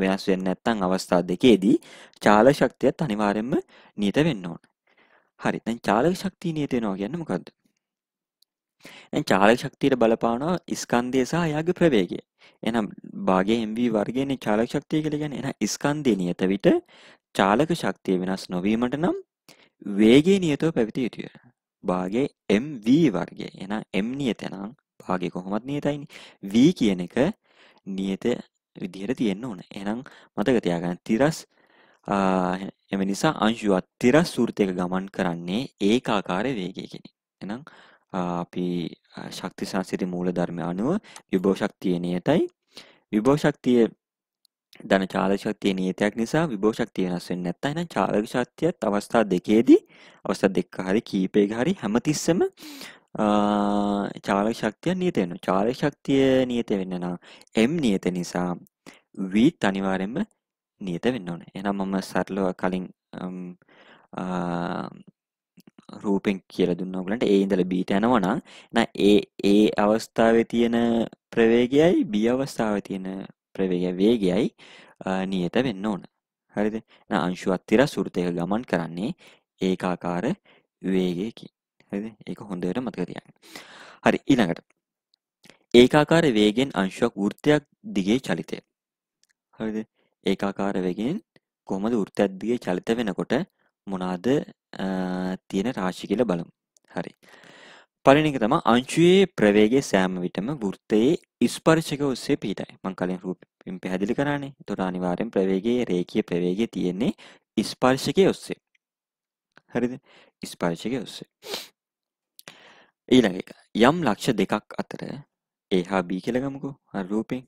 වෙනස් වෙන්නේ නැත්නම් අවස්ථා දෙකේදී චාල ශක්තියත් අනිවාර්යයෙන්ම නියත වෙන්න ඕන. හරි දැන් චාලක ශක්තිය නියත වෙනවා කියන්නේ මොකද්ද දැන් චාලක ශක්තියට බලපානවා ස්කන්ධය සහ එයාගේ ප්‍රවේගය එහෙනම් භාගයේ mv වර්ගයනේ චාලක ශක්තිය කියලා කියන්නේ එහෙනම් ස්කන්ධය නියත විට චාලක ශක්තිය වෙනස් නොවීමට නම් වේගය නියතව පැවතිය යුතුය භාගයේ mv වර්ගය එහෙනම් m නියත නම් භාගය කොහොමත් නියතයිනේ v කියන එක නියත විදිහට තියෙන්න ඕන. එහෙනම් මතක තියාගන්න තිරස් එම නිසා අංශුවත් තිරස් සූර්තයක ගමන් කරන්නේ ඒකාකාර වේගයකින්. එහෙනම් අපි ශක්ති සංස්කෘති මූලධර්ම අනුව විභව ශක්තිය නියතයි. විභව ශක්තිය ධන චාලක ශක්තිය නියතයක් නිසා විභව ශක්තිය වෙනස් වෙන්නේ නැත්නම් එහෙනම් චාලක ශක්තියත් අවස්ථා දෙකේදී අවස්ථා දෙකක හරි කීපයක හරි හැමතිස්සෙම චාලක ශක්තිය නියත වෙනවා. චාලක ශක්තිය නියත වෙන්න නම් m නියත නිසා v අනිවාර්යයෙන්ම නියත වෙන්න ඕන එනම් මම සරලව කලින් රූපෙන් කියල දුන්න ඔගලට ඒ ඉඳල බීට යනවනා න ඒ ඒ අවස්ථාව තියෙන ප්‍රවේගයයි බිය අවස්ථාව තියෙන ප්‍රවේග වේගයයි නියත වෙන්න ඕන හරිද අංශු අත්තිර සුෘතයක ගමන් කරන්නේ ඒකාකාර වේගයකි හරි ඒක හොඳට මතකතියන්න හරි ඊළඟට ඒකාකාර වේගෙන් අංශුවක් වෘත්තයක් දිගේ චලිතය හරිද ඒකාකාර වේගයෙන් කොහොමද වෘත්තද්දිය චලිත වෙනකොට මොනවාද තියෙන රාශි කියලා බලමු. හරි. පළවෙනි එක තමයි අංශුවේ ප්‍රවේගයේ සෑම විටම වෘත්තයේ ස්පර්ශක ඔස්සේ පිහිටයි. මම කලින් රූපින් පැහැදිලි කරානේ. ඒතොර අනිවාර්යෙන් ප්‍රවේගයේ රේඛීය ප්‍රවේගය තියෙන්නේ ස්පර්ශකයේ ඔස්සේ. හරිද? ස්පර්ශකයේ ඔස්සේ. ඊළඟ එක. යම් ලක්ෂ දෙකක් අතර A හා B කියලා ගමුකෝ. අර රූපෙන්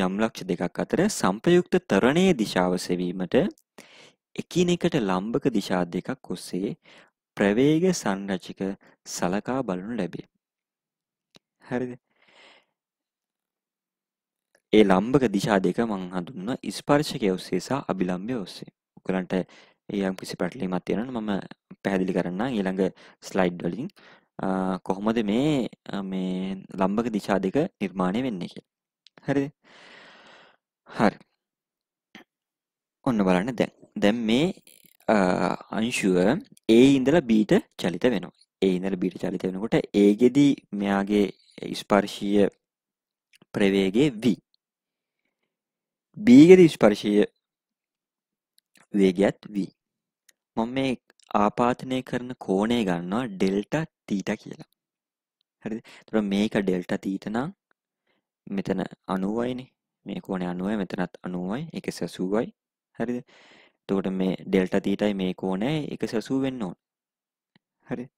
යම් ලක්ෂ දෙකක් අතර සම්පයුක්ත තරණයේ දිශාව සෙවීමට එකිනෙකට ලම්බක දිශා දෙකක් ඔස්සේ ප්‍රවේග සංරචක සලකා බලනු ලැබේ. හරිද? ඒ ලම්බක දිශා දෙක මම හඳුන්වන ස්පර්ශකයේ ඔස්සේ සහ අභිලම්බය ඔස්සේ. ඔයගලන්ට යම් කිසි පැටලීමක් තියෙනවා මම පැහැදිලි කරන්නම් ඊළඟ ස්ලයිඩ් වලින් කොහොමද මේ මේ ලම්බක දිශා දෙක නිර්මාණය වෙන්නේ කියලා. හරිද හරි ඔන්න බලන්න දැන් දැන් මේ අංශුව ඒ ඉඳලා බීට චලිත වෙනවා ඒ ඉඳලා බීට චලිත වෙනකොට ඒගෙදී මෙයාගේ ස්පර්ශීය ප්‍රවේගය v බීගෙදී ස්පර්ශීය වේගයත් v මම මේ ආපාතනය කරන කෝණය ගන්නවා ඩෙල්ටා තීටා කියලා හරිද එතකොට මේක ඩෙල්ටා තීට නම් මෙතන 90යිනේ. මේ කෝණය 90යි මෙතනත් 90යි 180යි. හරිද? එතකොට මේ ඩෙල්ටා තීටයි මේ කෝණයයි 180 වෙන්න ඕන. හරිද?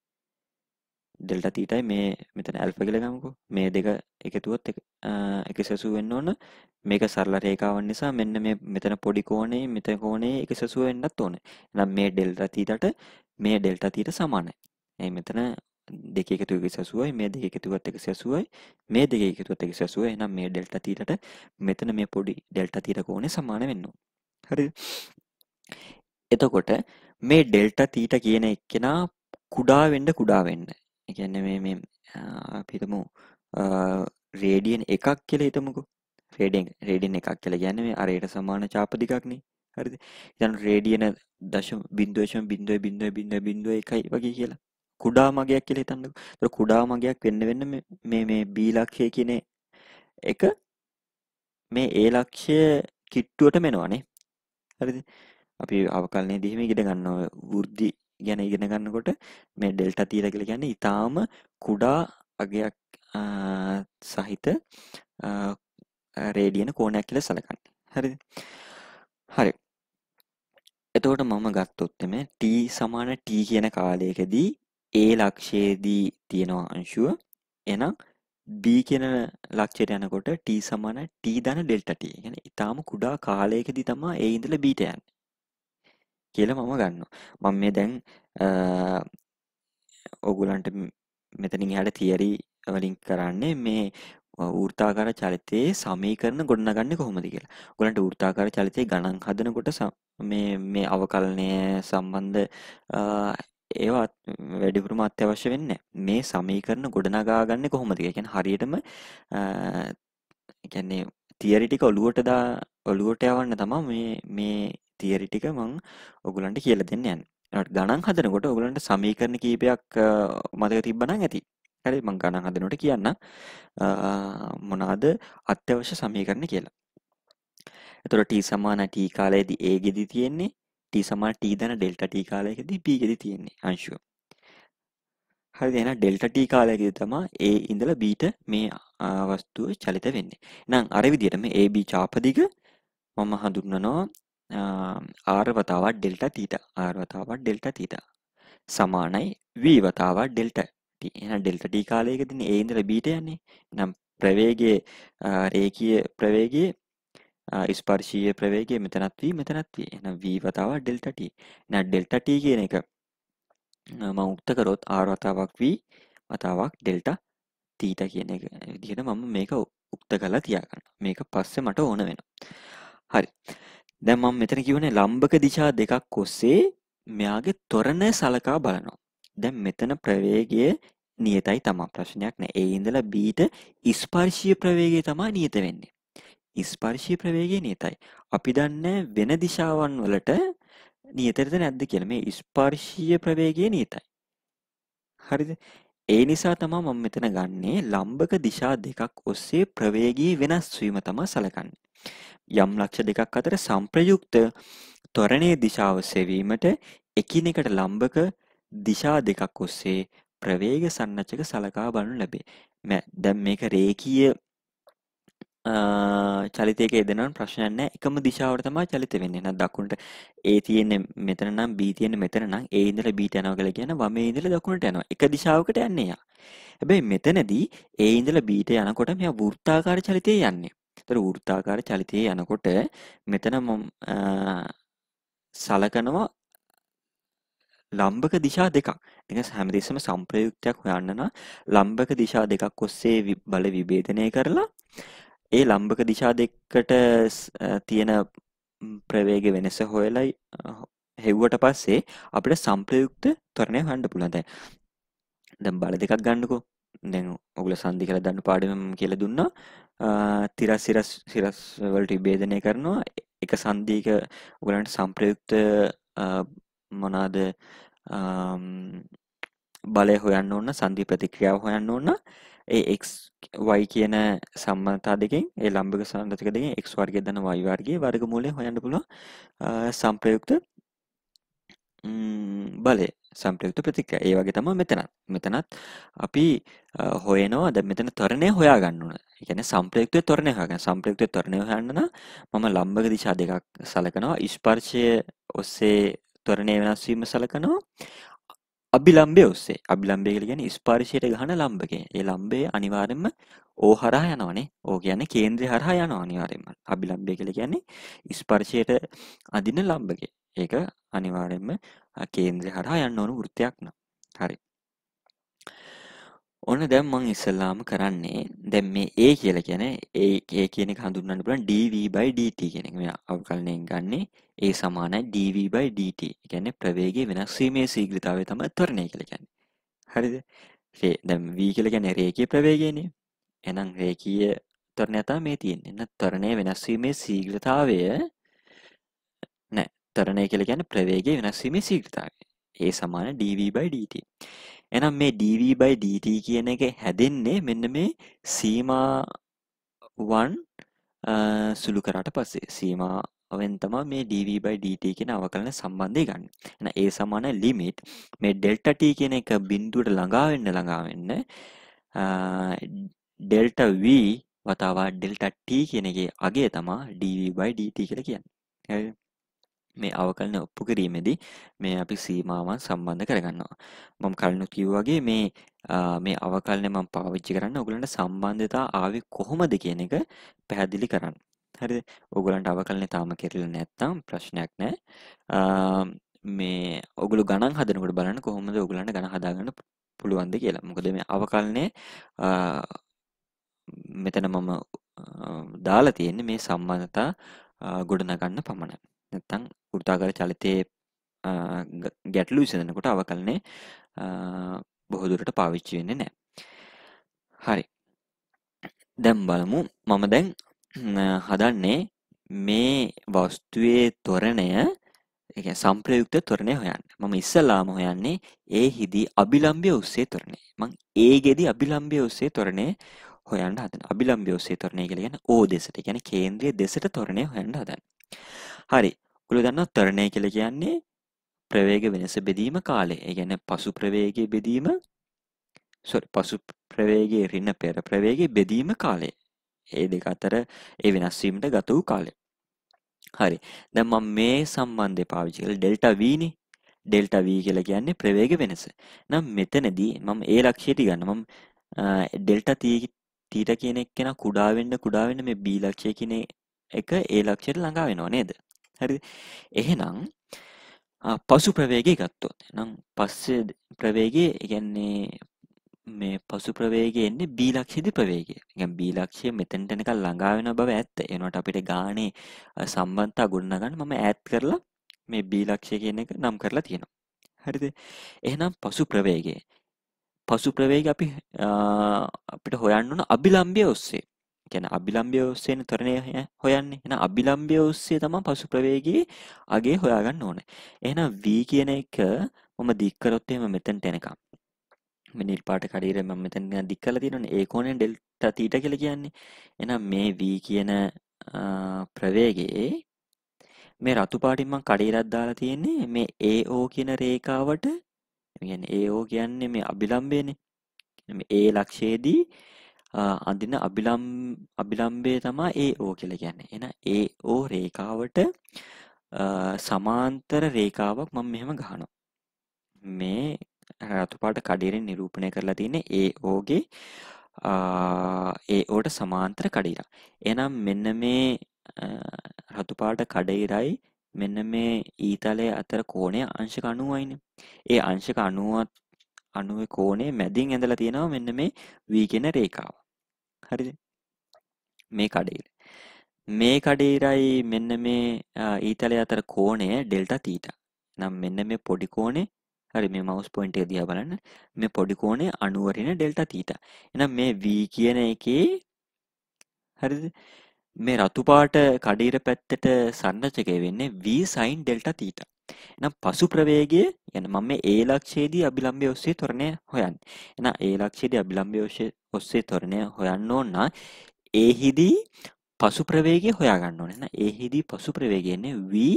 ඩෙල්ටා තීටයි මේ මෙතන ඇල්ෆා කියලා ගමුකෝ. මේ දෙක එකතුවොත් 180 වෙන්න ඕන. මේක සරල රේඛාවක් නිසා මෙන්න මේ මෙතන පොඩි කෝණේ මෙතන කෝණේ 180 වෙන්නත් ඕනේ. එහෙනම් මේ ඩෙල්ටා තීටට මේ ඩෙල්ටා තීට සමානයි. එයි මෙතන දෙක එකතුවක සසුවයි මේ දෙක එකතුවත් එක සැසුවයි මේ දෙක එකතුවත් එක සැසුව එනම් මේ ඩෙල්ට තීරට මෙතන මේ පොඩි ඩෙල්ට තීරක ඕන සමාන වෙන්න හරි එතකොට මේ ඩෙල්ට තීට කියන එක්කෙනා කුඩා වෙන්ඩ කුඩා වෙන්න එකන්න මේ පිතමු රේඩියන් එකක් කියල හිතමුකු රේඩෙන් රේඩියන් එකක් කියල ගැන මේ අරයට සමාන චාපදිකක්නේ හරි යන් රේඩියන දශ බින්දුවශම බින්දුව බින්දුව බිඳ බිඳුව එකයි වගේ කියලා කුඩා මගයක් කියලා හිතන්නකෝ. ඒතර කුඩා මගයක් වෙන්න වෙන්න මේ මේ B ලක්ෂය කියන එක මේ A ලක්ෂය කිට්ටුවට මෙනවනේ. හරිද? අපි අවකලනයේදී මේ ඉගෙන ගන්නවා වෘද්ධි ගැන ඉගෙන ගන්නකොට මේ ඩෙල්ටා තීරය කියලා කියන්නේ ඊටාම කුඩා අගයක් සහිත රේඩියන කෝණයක් කියලා සැලකන්නේ. හරිද? හරි. එතකොට මම ගත්තොත් මේ t සමාන t කියන කාලයකදී ඒ ලක්ෂයේදී තියෙනවා අංශුව එනම් B කියන ලක්ෂයට යනකොට t සමාන t ධන ඩෙල්ටා t. يعني ඊටාම කුඩා කාලයකදී තමයි A ඉඳලා B ට යන්නේ. කියලා මම ගන්නවා. මම මේ දැන් ඔගලන්ට මෙතනින් එහාට තියරි වලින් කරන්නේ මේ වෘත්තාකාර චලිතයේ සමීකරණ ගොඩනගන්නේ කොහොමද කියලා. ඔයගලන්ට වෘත්තාකාර චලිතයේ ගණන් හදනකොට මේ මේ අවකලනය සම්බන්ධ ඒවා වැඩිපුරම අත්‍යවශ්‍ය වෙන්නේ මේ සමීකරණ ගොඩනගාගන්නේ කොහොමද කියලා. කියන්නේ හරියටම කියන්නේ තියරි ටික ඔලුවට දා ඔලුවට යවන්න තමයි මේ මේ තියරි ටික මම ඔයගලන්ට කියලා දෙන්න යන්නේ. ඒකට ගණන් හදනකොට ඔයගලන්ට සමීකරණ කීපයක් මතක තිබ්බනම් ඇති. හරි මම ගණන් හදනකොට කියන්න මොනවාද අත්‍යවශ්‍ය සමීකරණ කියලා. එතකොට t සමාන t කාලයේදී a ගෙදි තියෙන්නේ ට සමා ට දන ඩෙල්ට ට කාලයකදී පීගෙද තියෙන්නේ අංශුව හරි දෙන ඩෙල්ට ට කාලයකද තමා ඒ ඉඳල බීට මේ වස්තුව චලිත වෙන්නේ නම් අරවිදිරම ඒබ චාපදිග මම හඳුන්නනවා ආර්වතාවත් ඩෙල්ට තීට ආර්වතාවත් ඩෙල්ට තීට සමානයි වී වතාවත් ඩෙල්ට එන ඩෙල්ට ටී කාලයකදින ඒන්දර බීට යන්නේ නම් ප්‍රවේගේ රේකිය ප්‍රවේගේ ස්පර්ශීය ප්‍රවේගය මෙතනත් වී මෙතනත් වී එහෙනම් v වතාව ඩෙල්ටා t එහෙනම් ඩෙල්ටා t කියන එක මම උක්ත කරොත් r වතාවක් v වතාවක් ඩෙල්ටා තීටා කියන එක විදිහට මම මේක උක්ත කරලා තියාගන්න මේක පස්සේ මට ඕන වෙනවා හරි දැන් මම මෙතන කියවනේ ලම්බක දිශා දෙකක් ඔස්සේ මෙයාගේ තොරණ සලකා බලනවා දැන් මෙතන ප්‍රවේගය නියතයි තමා ප්‍රශ්නයක් නෑ ඒ ඉඳලා බීට ස්පර්ශීය ප්‍රවේගය තමා නියත වෙන්නේ ස්පර්ශී ප්‍රවේගය නියතයි. අපි දන්නේ වෙන දිශාවන් වලට නියතද නැද්ද කියලා. මේ ස්පර්ශීය ප්‍රවේගය නියතයි. හරිද? ඒ නිසා තමයි මම මෙතන ගන්නේ ලම්බක දිශා දෙකක් ඔස්සේ ප්‍රවේගී වෙනස් වීම තමයි සලකන්නේ. යම් ලක්ෂ දෙකක් අතර සංප්‍රයුක්ත ත්වරණයේ දිශාව සෙවීමට එකිනෙකට ලම්බක දිශා දෙකක් ඔස්සේ ප්‍රවේග සන්නචක සලකා බලනු ලැබේ. දැන් මේක රේඛීය චලිතයක එදනවන් ප්‍රශ්නයන්න එකම දිශාවට තමා චලිත වෙන්නේ න දක්කුණට ඒ තියන්නේ මෙතන නම් බීතියන මෙතනම් ඒ ඉදල බීට යනව කළ කියන වම ඉදල දකුණට යන එක දිශාවකට යන්නේ හැබැයි මෙතනදී ඒ ඉඳල බීට යනකොට මෙ වෘත්තාකාර චලිතය යන්නේ තර වෘත්තාකාර චලිතය යනකොට මෙතන සලකනවා ලම්බක දිශා දෙකක් එක හැමතිස්සම සම්ප්‍රයුක්තයක් හොයන්නන ලම්බක දිශා දෙකක් ඔස්සේ බල විබේධනය කරලා ඒ ලම්භක දිශා දෙකට තියෙන ප්‍රවේග වෙනස හොයලයි හෙව්වට පස්සේ අපිට සම්ප්‍රයුක්ත තොරණය හණ්ඩ පුළන්ද දැම් බල දෙකක් ගන්නකෝ දැන් ඔගුල සන්දි කළ දන්න පාඩම කියල දුන්නා තිරස් සිරස් සිරස් වලට විබේදනය කරනවා එක සන්දීක උගලන්ට සම්ප්‍රයුක්ත මොනාද බලය හොයන්න ඕන්න සන්ධි ප්‍රතික්‍රියාව හොයන්න ඕන්න ඒක්වයි කියන සම්මතා දෙකින් ඒ ලම්භක සන්ධතිකදගේ එක් වර්ග දන වයිවාර්ගේ වර්ග මූලය හොයන්න පුළ සම්ප්‍රයුක්ත බලය සම්ප්‍රයුක්ත ප්‍රතික්‍ර ඒ වගේ තම මෙතනත් මෙතනත් අපි හොයනවා ද මෙතන තරණය හොයා ගන්නන එකන සම්ප්‍රයක්ත තොරණය හග සම්ප්‍රයක්ත තරණය හන්නන මම ලම්භක දිශා දෙකක් සලකනවා ඉස්පර්ශය ඔස්සේ තොරණය වෙනස්වීම සලකනවා අභිලම්බය ඔස්සේ අභිලම්බය කියලා කියන්නේ ස්පර්ශයට ගහන ලම්බකය. ඒ ලම්බය අනිවාර්යයෙන්ම ඕ හරහා යනවානේ. ඕ කියන්නේ කේන්ද්‍රය හරහා යනවා අනිවාර්යයෙන්ම. අභිලම්බය කියලා කියන්නේ ස්පර්ශයට අදින ලම්බකය. ඒක අනිවාර්යයෙන්ම කේන්ද්‍රය හරහා යන්න ඕන වෘත්තයක් න ะ. හරි. ඕන දැන් මං ඉස්සල්ලාම කරන්නේ දැන් මේ A කියලා කියන ඒ කියන එක හඳුන්වන්න පුළුවන් dv by dt කියන එක. මේ අවකලනයෙන් ගන්නෙ A සමානයි dv by dt. ඒ කියන්නේ ප්‍රවේගයේ වෙනස් වීමේ ශීඝ්‍රතාවය තමයි ත්වරණය කියලා කියන්නේ. හරිද? ඒ දැන් v කියලා කියන්නේ රේඛීය ප්‍රවේගයනේ. එහෙනම් රේඛීය ත්වරණය තමයි මේ තියෙන්නේ. එහෙනම් ත්වරණය වෙනස් වීමේ ශීඝ්‍රතාවය නෑ. ත්වරණය කියලා කියන්නේ ප්‍රවේගයේ වෙනස් වීමේ ශීඝ්‍රතාවය. ඒ සමාන dv by dt. එහෙනම් මේ dv by dt කියන එක හැදෙන්නේ මෙන්න මේ සීමා 1 සුළු කරාට පස්සේ සීමා වෙන් තමයි මේ dv by dt කියන අවකලන සම්බන්ධය ගන්න. එහෙනම් ඒ සමාන limit මේ delta t කියන එක බිඳුවට ළඟා වෙන්න ළඟා වෙන්න delta v වතාව delta t කියන එකේ අගය තමයි dv by dt කියලා කියන්නේ. හරිද? මේ අවකලන ඔප්පු කිරීමේදී මේ අපි සීමාවන් සම්බන්ධ කරගන්නවා. මම කලිනුත් කිව්වාගේ මේ මේ අවකලනය මම පාවිච්චි කරන්න ඔයගලන්ට සම්බන්ධතා ආවේ කොහොමද කියන එක පැහැදිලි කරන්න. හරිද? ඔයගලන්ට අවකලනය තාම කෙරෙලා නැත්නම් ප්‍රශ්නයක් නැහැ. මේ ඔගොල්ලෝ ගණන් හදනකොට බලන්න කොහොමද ඔයගලන්ට ගණන් හදාගන්න පුළුවන්ද කියලා. මොකද මේ අවකලනයේ මෙතන මම දාලා තියෙන්නේ මේ සම්බන්ධතා ගොඩනගන්න පමණයි. නැත්තම් වෘත්තාකාර චලිතයේ ගැටලු විසඳනකොට අවකලනය බොහෝ දුරට පාවිච්චි වෙන්නේ නැහැ. හරි. දැන් බලමු මම දැන් හදන්නේ මේ වස්තුවේ තොරණය ඒ සම්ප්‍රයුක්ත තොරණය හොයන්න. මම ඉස්සලාම හොයන්නේ ඒ හිදී අභිලම්බය ඔස්සේ තොරණය. මං ඒ ගෙදී අභිලම්බය ඔස්සේ තොරණය හොයන්න හදන. අභිලම්බය ඔස්සේ තොරණය කියලා කියන්නේ ඕ දෙසට. කියන්නේ කේන්ද්‍රයේ දෙසට තොරණය හොයන්න හදන. හරි. ඔගොල්ලෝ දන්නවා ත්වරණය කියලා කියන්නේ ප්‍රවේග වෙනස බෙදීම කාලය. ඒ කියන්නේ පසු ප්‍රවේගයේ බෙදීම sorry පසු ප්‍රවේගයේ ඍණ පෙර ප්‍රවේගයේ බෙදීම කාලය. ඒ දෙක අතර ඒ වෙනස් වීමට ගත වූ කාලය. හරි. දැන් මම මේ සම්බන්ධය පාවිච්චි කළා ඩෙල්ටා V නේ. ඩෙල්ටා V කියලා කියන්නේ ප්‍රවේග වෙනස. නම් මෙතනදී මම ඒ ලක්ෂයට ගන්න මම ඩෙල්ටා තීට කියන එක්කෙනා කුඩා වෙන්න කුඩා වෙන්න මේ B ලක්ෂය කියන එක ඒ ලක්ෂයට ළඟා වෙනවා නේද? හරි එහෙනම් පසු ප්‍රවේගය ගත්තොත් නම් පස්සේ ප්‍රවේගය ඉගැන්නේ මේ පසු ප්‍රවේගය එන්නේ බීලක්ෂයේද ප්‍රවේගය. يعني බීලක්ෂය මෙතෙන්ට එනකන් ළඟා වෙන බව ඇත්ත. ඒනොට අපිට ගානේ සම්බන්ධතා ගොඩනගන්න මම ඈඩ් කරලා මේ බීලක්ෂය කියන එක නම් කරලා තියෙනවා. හරිද? එහෙනම් පසු ප්‍රවේගය. පසු ප්‍රවේගය අපි අපිට හොයන්න ඕන අභිලම්භය ඔස්සේ. ගැන අභිලම්බය ඔස්සේන තරණය හොයන්නේ එන අභිලම්බය ඔස්සේ තම පසු ප්‍රවේගේ අගේ හොයාගන්න ඕන එහන වී කියන එක මම දික්කරොත් එම මෙතැන් තැනකම් මිනිල් පාට කඩීර ම මෙතැන් දික්කල තිරන ඒකෝනෙන් ඩෙල්ට තීට කළ කියන්නේ එනම් මේ වී කියන ප්‍රවේගේ මේ රතු පාටින්මං කඩීරත් දාලා තියෙන්නේ මේ ඒஓ කියන රේකාවට ඒஓ කියන්නේ මේ අභිලම්බේනේ ඒ ලක්ෂයේදී අඳින අභිලම් අභිලම්බය තමා ඒ ඕ කියලා කියන්නේ. එහෙනම් ඒ ඕ රේඛාවට සමාන්තර රේඛාවක් මම මෙහෙම ගහනවා. මේ රතු පාට කඩිරෙන් නිරූපණය කරලා තියෙන්නේ ඒ ඕගේ ඒ ඕට සමාන්තර කඩිරා. එහෙනම් මෙන්න මේ රතු පාට කඩිරයි මෙන්න මේ ඊතලයේ අතර කෝණය අංශක 90යිනේ. ඒ අංශක 90 අණුවේ කෝණය මැදින් ඇඳලා තියෙනවා මෙන්න මේ V කියන රේඛාව. හරිද මේ කඩේර මේ කඩේරයි මෙන්න මේ ඊතලය අතර කෝණය ඩෙල්ටා තීටා නම් මෙන්න මේ පොඩි කෝණේ හරි මේ මවස් පොයින්ට් එක දිහා බලන්න මේ පොඩි කෝණේ 90 රින ඩෙල්ටා තීටා එහෙනම් මේ v කියන එකේ හරිද මේ රතු පාට කඩීර පැත්තට සංරචකය වෙන්නේ v sin ඩෙල්ටා තීටා එනම් පසු ප්‍රවේගය යන මම මේ ඒ ලක්ෂයේදී අභිලම්බය ඔස්සේ ත්වරණය හොයන් එන ඒ ලක්ෂයේදී අභිලම්බය ඔස්සේ ඔස්සේ තොරණය හොයන්න ඕන්න ඒහිදී පසු ප්‍රවේගය හොයාගන්න ඕන ඒහිදී පසු ප්‍රවේගයන්නේ වී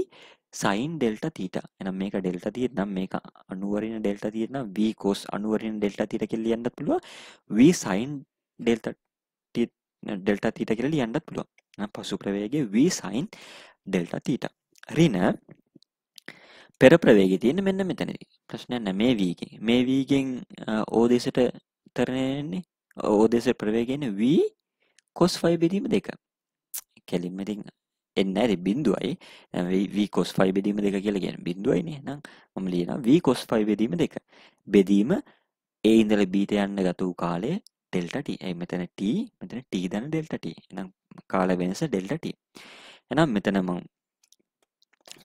සයින් ඩෙල්ට තීට එනම් මේක ඩෙල්ට තිීර නම් මේක අනුවරින ඩෙල්ට තිීරන වී කෝස් අනුවරින් ඩෙල්ට තීර කෙල් ලියන්නත් පුළුව V sine delta delta theta කෙල ලියන්නත් පුළුව පසු ප්‍රවේගේ වී සයින් ඩෙල්ට තීට රින පෙර ප්‍රවේග තියෙන මෙන්න මෙතැනදී ප්‍රශ්නය නැ මේ වීගෙන් මේ වීගෙන් ඕදේශට තරණයන්නේ ඕදෙස ප්‍රවේගෙන වී කොස් ෆයි බෙදීම දෙක කෙලින්ම ඉතින් එන්න ඇති බින්දුවයි වී කොස් ෆයි බෙදීම දෙක කියලා ගැන බින්දුවයිනේ නම් මම ලියන වී කොස් ෆයි බෙදීම දෙක බෙදීම ඒ ඉඳල බීට යන්න ගත වූ කාලය ඩෙල්ටට ඇයි මෙතන ට මෙතන ටී දන ඩෙල්ටට නම් කාල වෙනස ඩෙල්ටට එනම් මෙතනම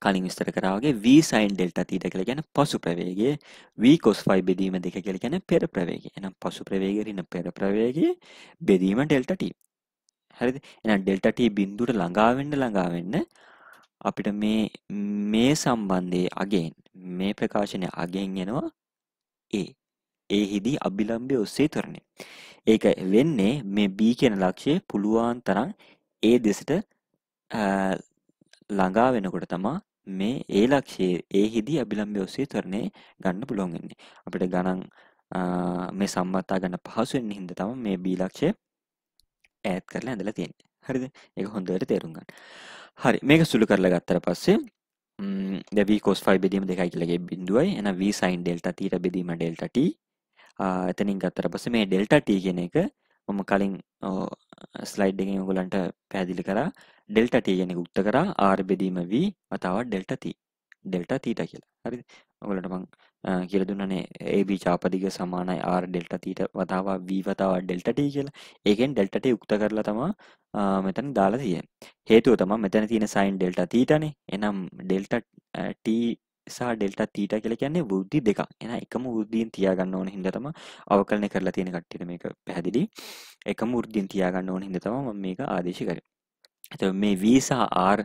කලින් විස්තර කරාවගේ V සයින් ඩෙල්ටා තීටා කියලා කියන්නේ පසු ප්‍රවේගය V cos phi බෙදීම දෙක කියලා කියන්නේ පෙර ප්‍රවේගය. එහෙනම් පසු ප්‍රවේගය ඍණ පෙර ප්‍රවේගය බෙදීම ඩෙල්ටා t. හරිද? එහෙනම් ඩෙල්ටා t බිඳුවට ළඟා වෙන්න ළඟා වෙන්න අපිට මේ මේ සම්බන්ධයේ අගෙන් මේ ප්‍රකාශනය අගෙන් එනවා A. A හිදී අභිලම්බය ඔස්සේ තරණය. ඒක වෙන්නේ මේ B කියන ලක්ෂය පුළුවන් තරම් A දෙසට ළඟා වෙනකොට තමා මේ ඒ ලක්ෂයේ ඒ හිදී අභිලම්භය ඔස්සේ ත්වරණේ ගන්න පුළුවන් වෙන්නේ. අපිට ගණන් මේ සම්මතා ගන්න පහසු වෙන හින්දා තමයි මේ B ලක්ෂය ඈඩ් කරලා ඇඳලා තියෙන්නේ. හරිද? ඒක හොඳට තේරුම් ගන්න. හරි. මේක සුළු කරලා ගත්තට පස්සේ ද v cos phi බෙදීම දෙකයි කියලා ගේ බිඳුවයි. එහෙනම් v sin delta theta බෙදීම delta t. එතනින් ගත්තට පස්සේ මේ delta t කියන එක මම කලින් ස්ලයිඩ් එකෙන් ඔයගලන්ට පැහැදිලි කරා. ඩෙල්ටා t කියන්නේ උත්තර කරා r බෙදීම v වතාවක් ඩෙල්ටා t ඩෙල්ටා තීටා කියලා හරිද ඔයගලට මම කියලා දුන්නනේ ab චාපදික සමානයි r ඩෙල්ටා තීටා වතාව v වතාව ඩෙල්ටා t කියලා ඒකෙන් ඩෙල්ටා t උක්ත කරලා තමයි මෙතන දාලා තියෙන්නේ හේතුව තමයි මෙතන තියෙන sin ඩෙල්ටා තීටානේ එහෙනම් ඩෙල්ටා t සහ ඩෙල්ටා තීටා කියලා කියන්නේ වෘද්ධි දෙකක්. එහෙනම් එකම වෘද්ධියෙන් තියාගන්න ඕන හින්දා තමයි අවකලනය කරලා තියෙන කට්ටියට මේක පැහැදිලි. එකම වෘද්ධියෙන් තියාගන්න ඕන හින්දා තමයි මම මේක ආදේශ කරේ. එතකොට මේ V සහ R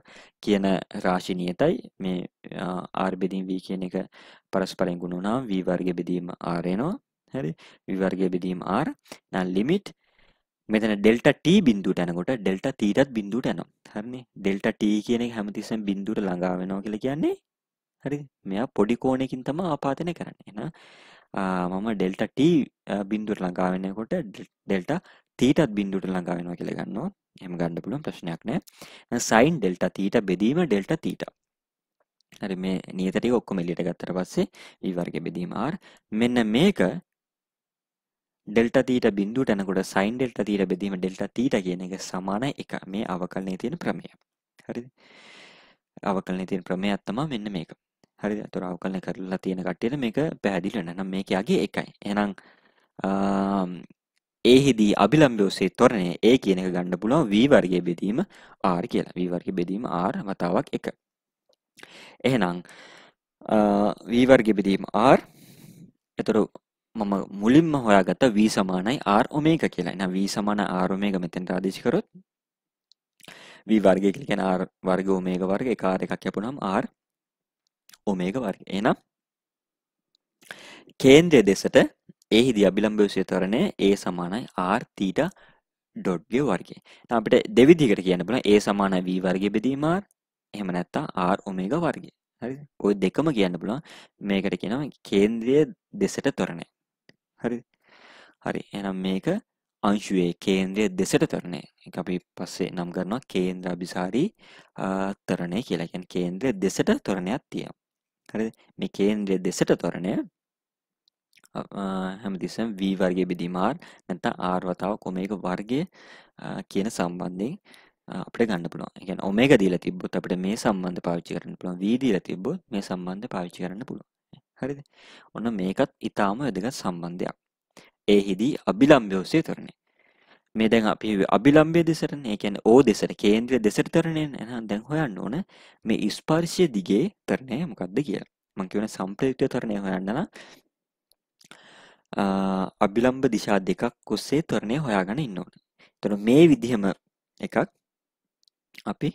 කියන රාශි නියතයි මේ R බෙදීම V කියන එක පරස්පරයෙන් ගුණ වුණාම V වර්ගය බෙදීම R එනවා හරි V වර්ගය බෙදීම R නම් ලිමිට් මෙතන ඩෙල්ටා t බිඳුවට යනකොට ඩෙල්ටා තීටත් බිඳුවට යනවා හරිනේ ඩෙල්ටා t කියන එක හැමතිස්සෙම බිඳුවට ළඟා වෙනවා කියලා කියන්නේ හරිද මෙයා පොඩි කෝණයකින් තමයි ආපාදනය කරන්නේ එහෙනම් මම ඩෙල්ටා t බිඳුවට ළඟා වෙනකොට ඩෙල්ටා තීටත් බිඳුවට ළඟා වෙනවා කියලා ගන්නවා එම ගණ්ඩ පුළුවන් ප්‍රශ්නයක් නෑ සයින් ඩෙල්ට තීට බෙදීම ඩෙල්ට තීට හරි මේ නියතටික ඔක්කොම එලියට ගත්තර පස්සේ ඒ e වර්ග බෙදීම ආර් මෙන්න මේක ඩෙල්ට තීට බින්දුවට එනකොට සයින් ඩෙල්ට තීට බෙදීම ඩෙල්ට තීට කියන එක සමාන එක මේ අවකලනය තියෙන ක්‍රමය හරිද අවකලනය තියෙන ක්‍රමයක් තමයි මෙන්න මේක හරි තොර අවකලන කරලා තියෙන කට්ටියට මේක පැහැදිලි නම් මේක යගේ එකයි එහෙනම් ඒ හිදී අභිලම්භය ඔස්සේ තොරණය ඒ කියන එක ගන්න පුළුවන් v වර්ගයේ බෙදීම r කියලා. v වර්ගයේ බෙදීම r වතාවක් 1. එහෙනම් v වර්ගයේ බෙදීම r එතකොට මම මුලින්ම හොයාගත්ත v සමානයි r ඔමේගා කියලා. එහෙනම් v සමාන r ඔමේගා මෙතෙන්ට ආදේශ කරොත් v වර්ගය කියලා කියන්නේ r වර්ග ඔමේගා වර්ග එක r එකක් යපුණාම r ඔමේගා වර්ගය. එහෙනම් කේන්ද්‍රය දෙසට ඒ හිදි අභිලම්භය සේතරණය ඒ සමානයි R තීට ඩොට්ගේ වර්ගේ. අපිට දෙවිදිහකට කියන්න පුළුවන් ඒ සමාන v වර්ගය බෙදීම R එහෙම නැත්නම් R ඔමේගා වර්ගය. හරිද? ওই දෙකම කියන්න පුළුවන්. මේකට කියනවා කේන්ද්‍රය දෙසට ත්වරණය. හරිද? හරි. එහෙනම් මේක අංශුවේ කේන්ද්‍රය දෙසට තරණය එක අපි පස්සේ නම් කරනවා කේන්ද්‍ර අභිසාරී තරණය කියලා කියන්නේ කේන්ද්‍රය දෙසට තරණයක් තියෙනවා හරිද මේ කේන්ද්‍රය දෙසට තරණය හැමතිස්සම් V වර්ගය බෙදීම R නැත්නම් R වතාව කොමේක වර්ගය කියන සම්බන්ධයෙන් අපිට ගන්න පුළුවන්. ඒ කියන්නේ ඔමේගා දීලා තිබ්බොත් අපිට මේ සම්බන්ධ පාවිච්චි කරන්න පුළුවන්. V දීලා තිබ්බොත් මේ සම්බන්ධ පාවිච්චි කරන්න පුළුවන්. හරිද? ඔන්න මේකත් ඊටාම වැදගත් සම්බන්ධයක්. ඒහිදී අභිලම්බය ඔස්සේ තරණය. මේ දැන් අපි අභිලම්බය දෙසටනේ. ඒ කියන්නේ O දෙසට කේන්ද්‍රීය දෙසට තරණය නේද? දැන් හොයන්න ඕන මේ ස්පර්ශය දිගේ තරණය මොකක්ද කියලා. මම කියන සම්ප්‍රයුක්ත තරණය හොයන්න නම් අභිලම්භ දිශා දෙකක් ඔස්සේ ත්වරණය හොයාගෙන ඉන්න ඕන. එතකොට මේ විදිහම එකක් අපි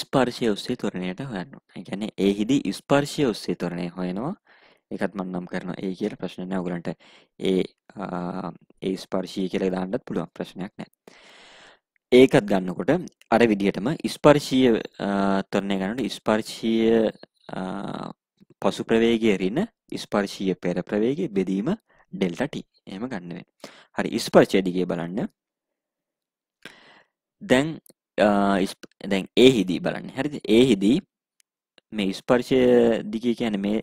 ස්පර්ශය ඔස්සේ ත්වරණයට හොයන්න ඕන. ඒ කියන්නේ ඒහිදී ස්පර්ශය ඔස්සේ ත්වරණය හොයනවා. ඒකත් මම නම් කරනවා ඒ කියලා ප්‍රශ්න නැහැ. ඔයගලන්ට ඒ ඒ ස්පර්ශය කියලා දාන්නත් පුළුවන් ප්‍රශ්නයක් නැහැ. ඒකත් ගන්නකොට අර විදිහටම ස්පර්ශීය ත්වරණය ගන්නකොට ස්පර්ශීය පසු ප්‍රවේගයේ ඍණ ස්පර්ශීය පෙර ප්‍රවේගයේ බෙදීම ඩෙල්ටා t. එහෙම ගන්න වෙනවා. හරි ස්පර්ශය දිගේ බලන්න. දැන් දැන් ඒ හිදී බලන්න. හරිද? ඒ හිදී මේ ස්පර්ශය දිගේ කියන්නේ මේ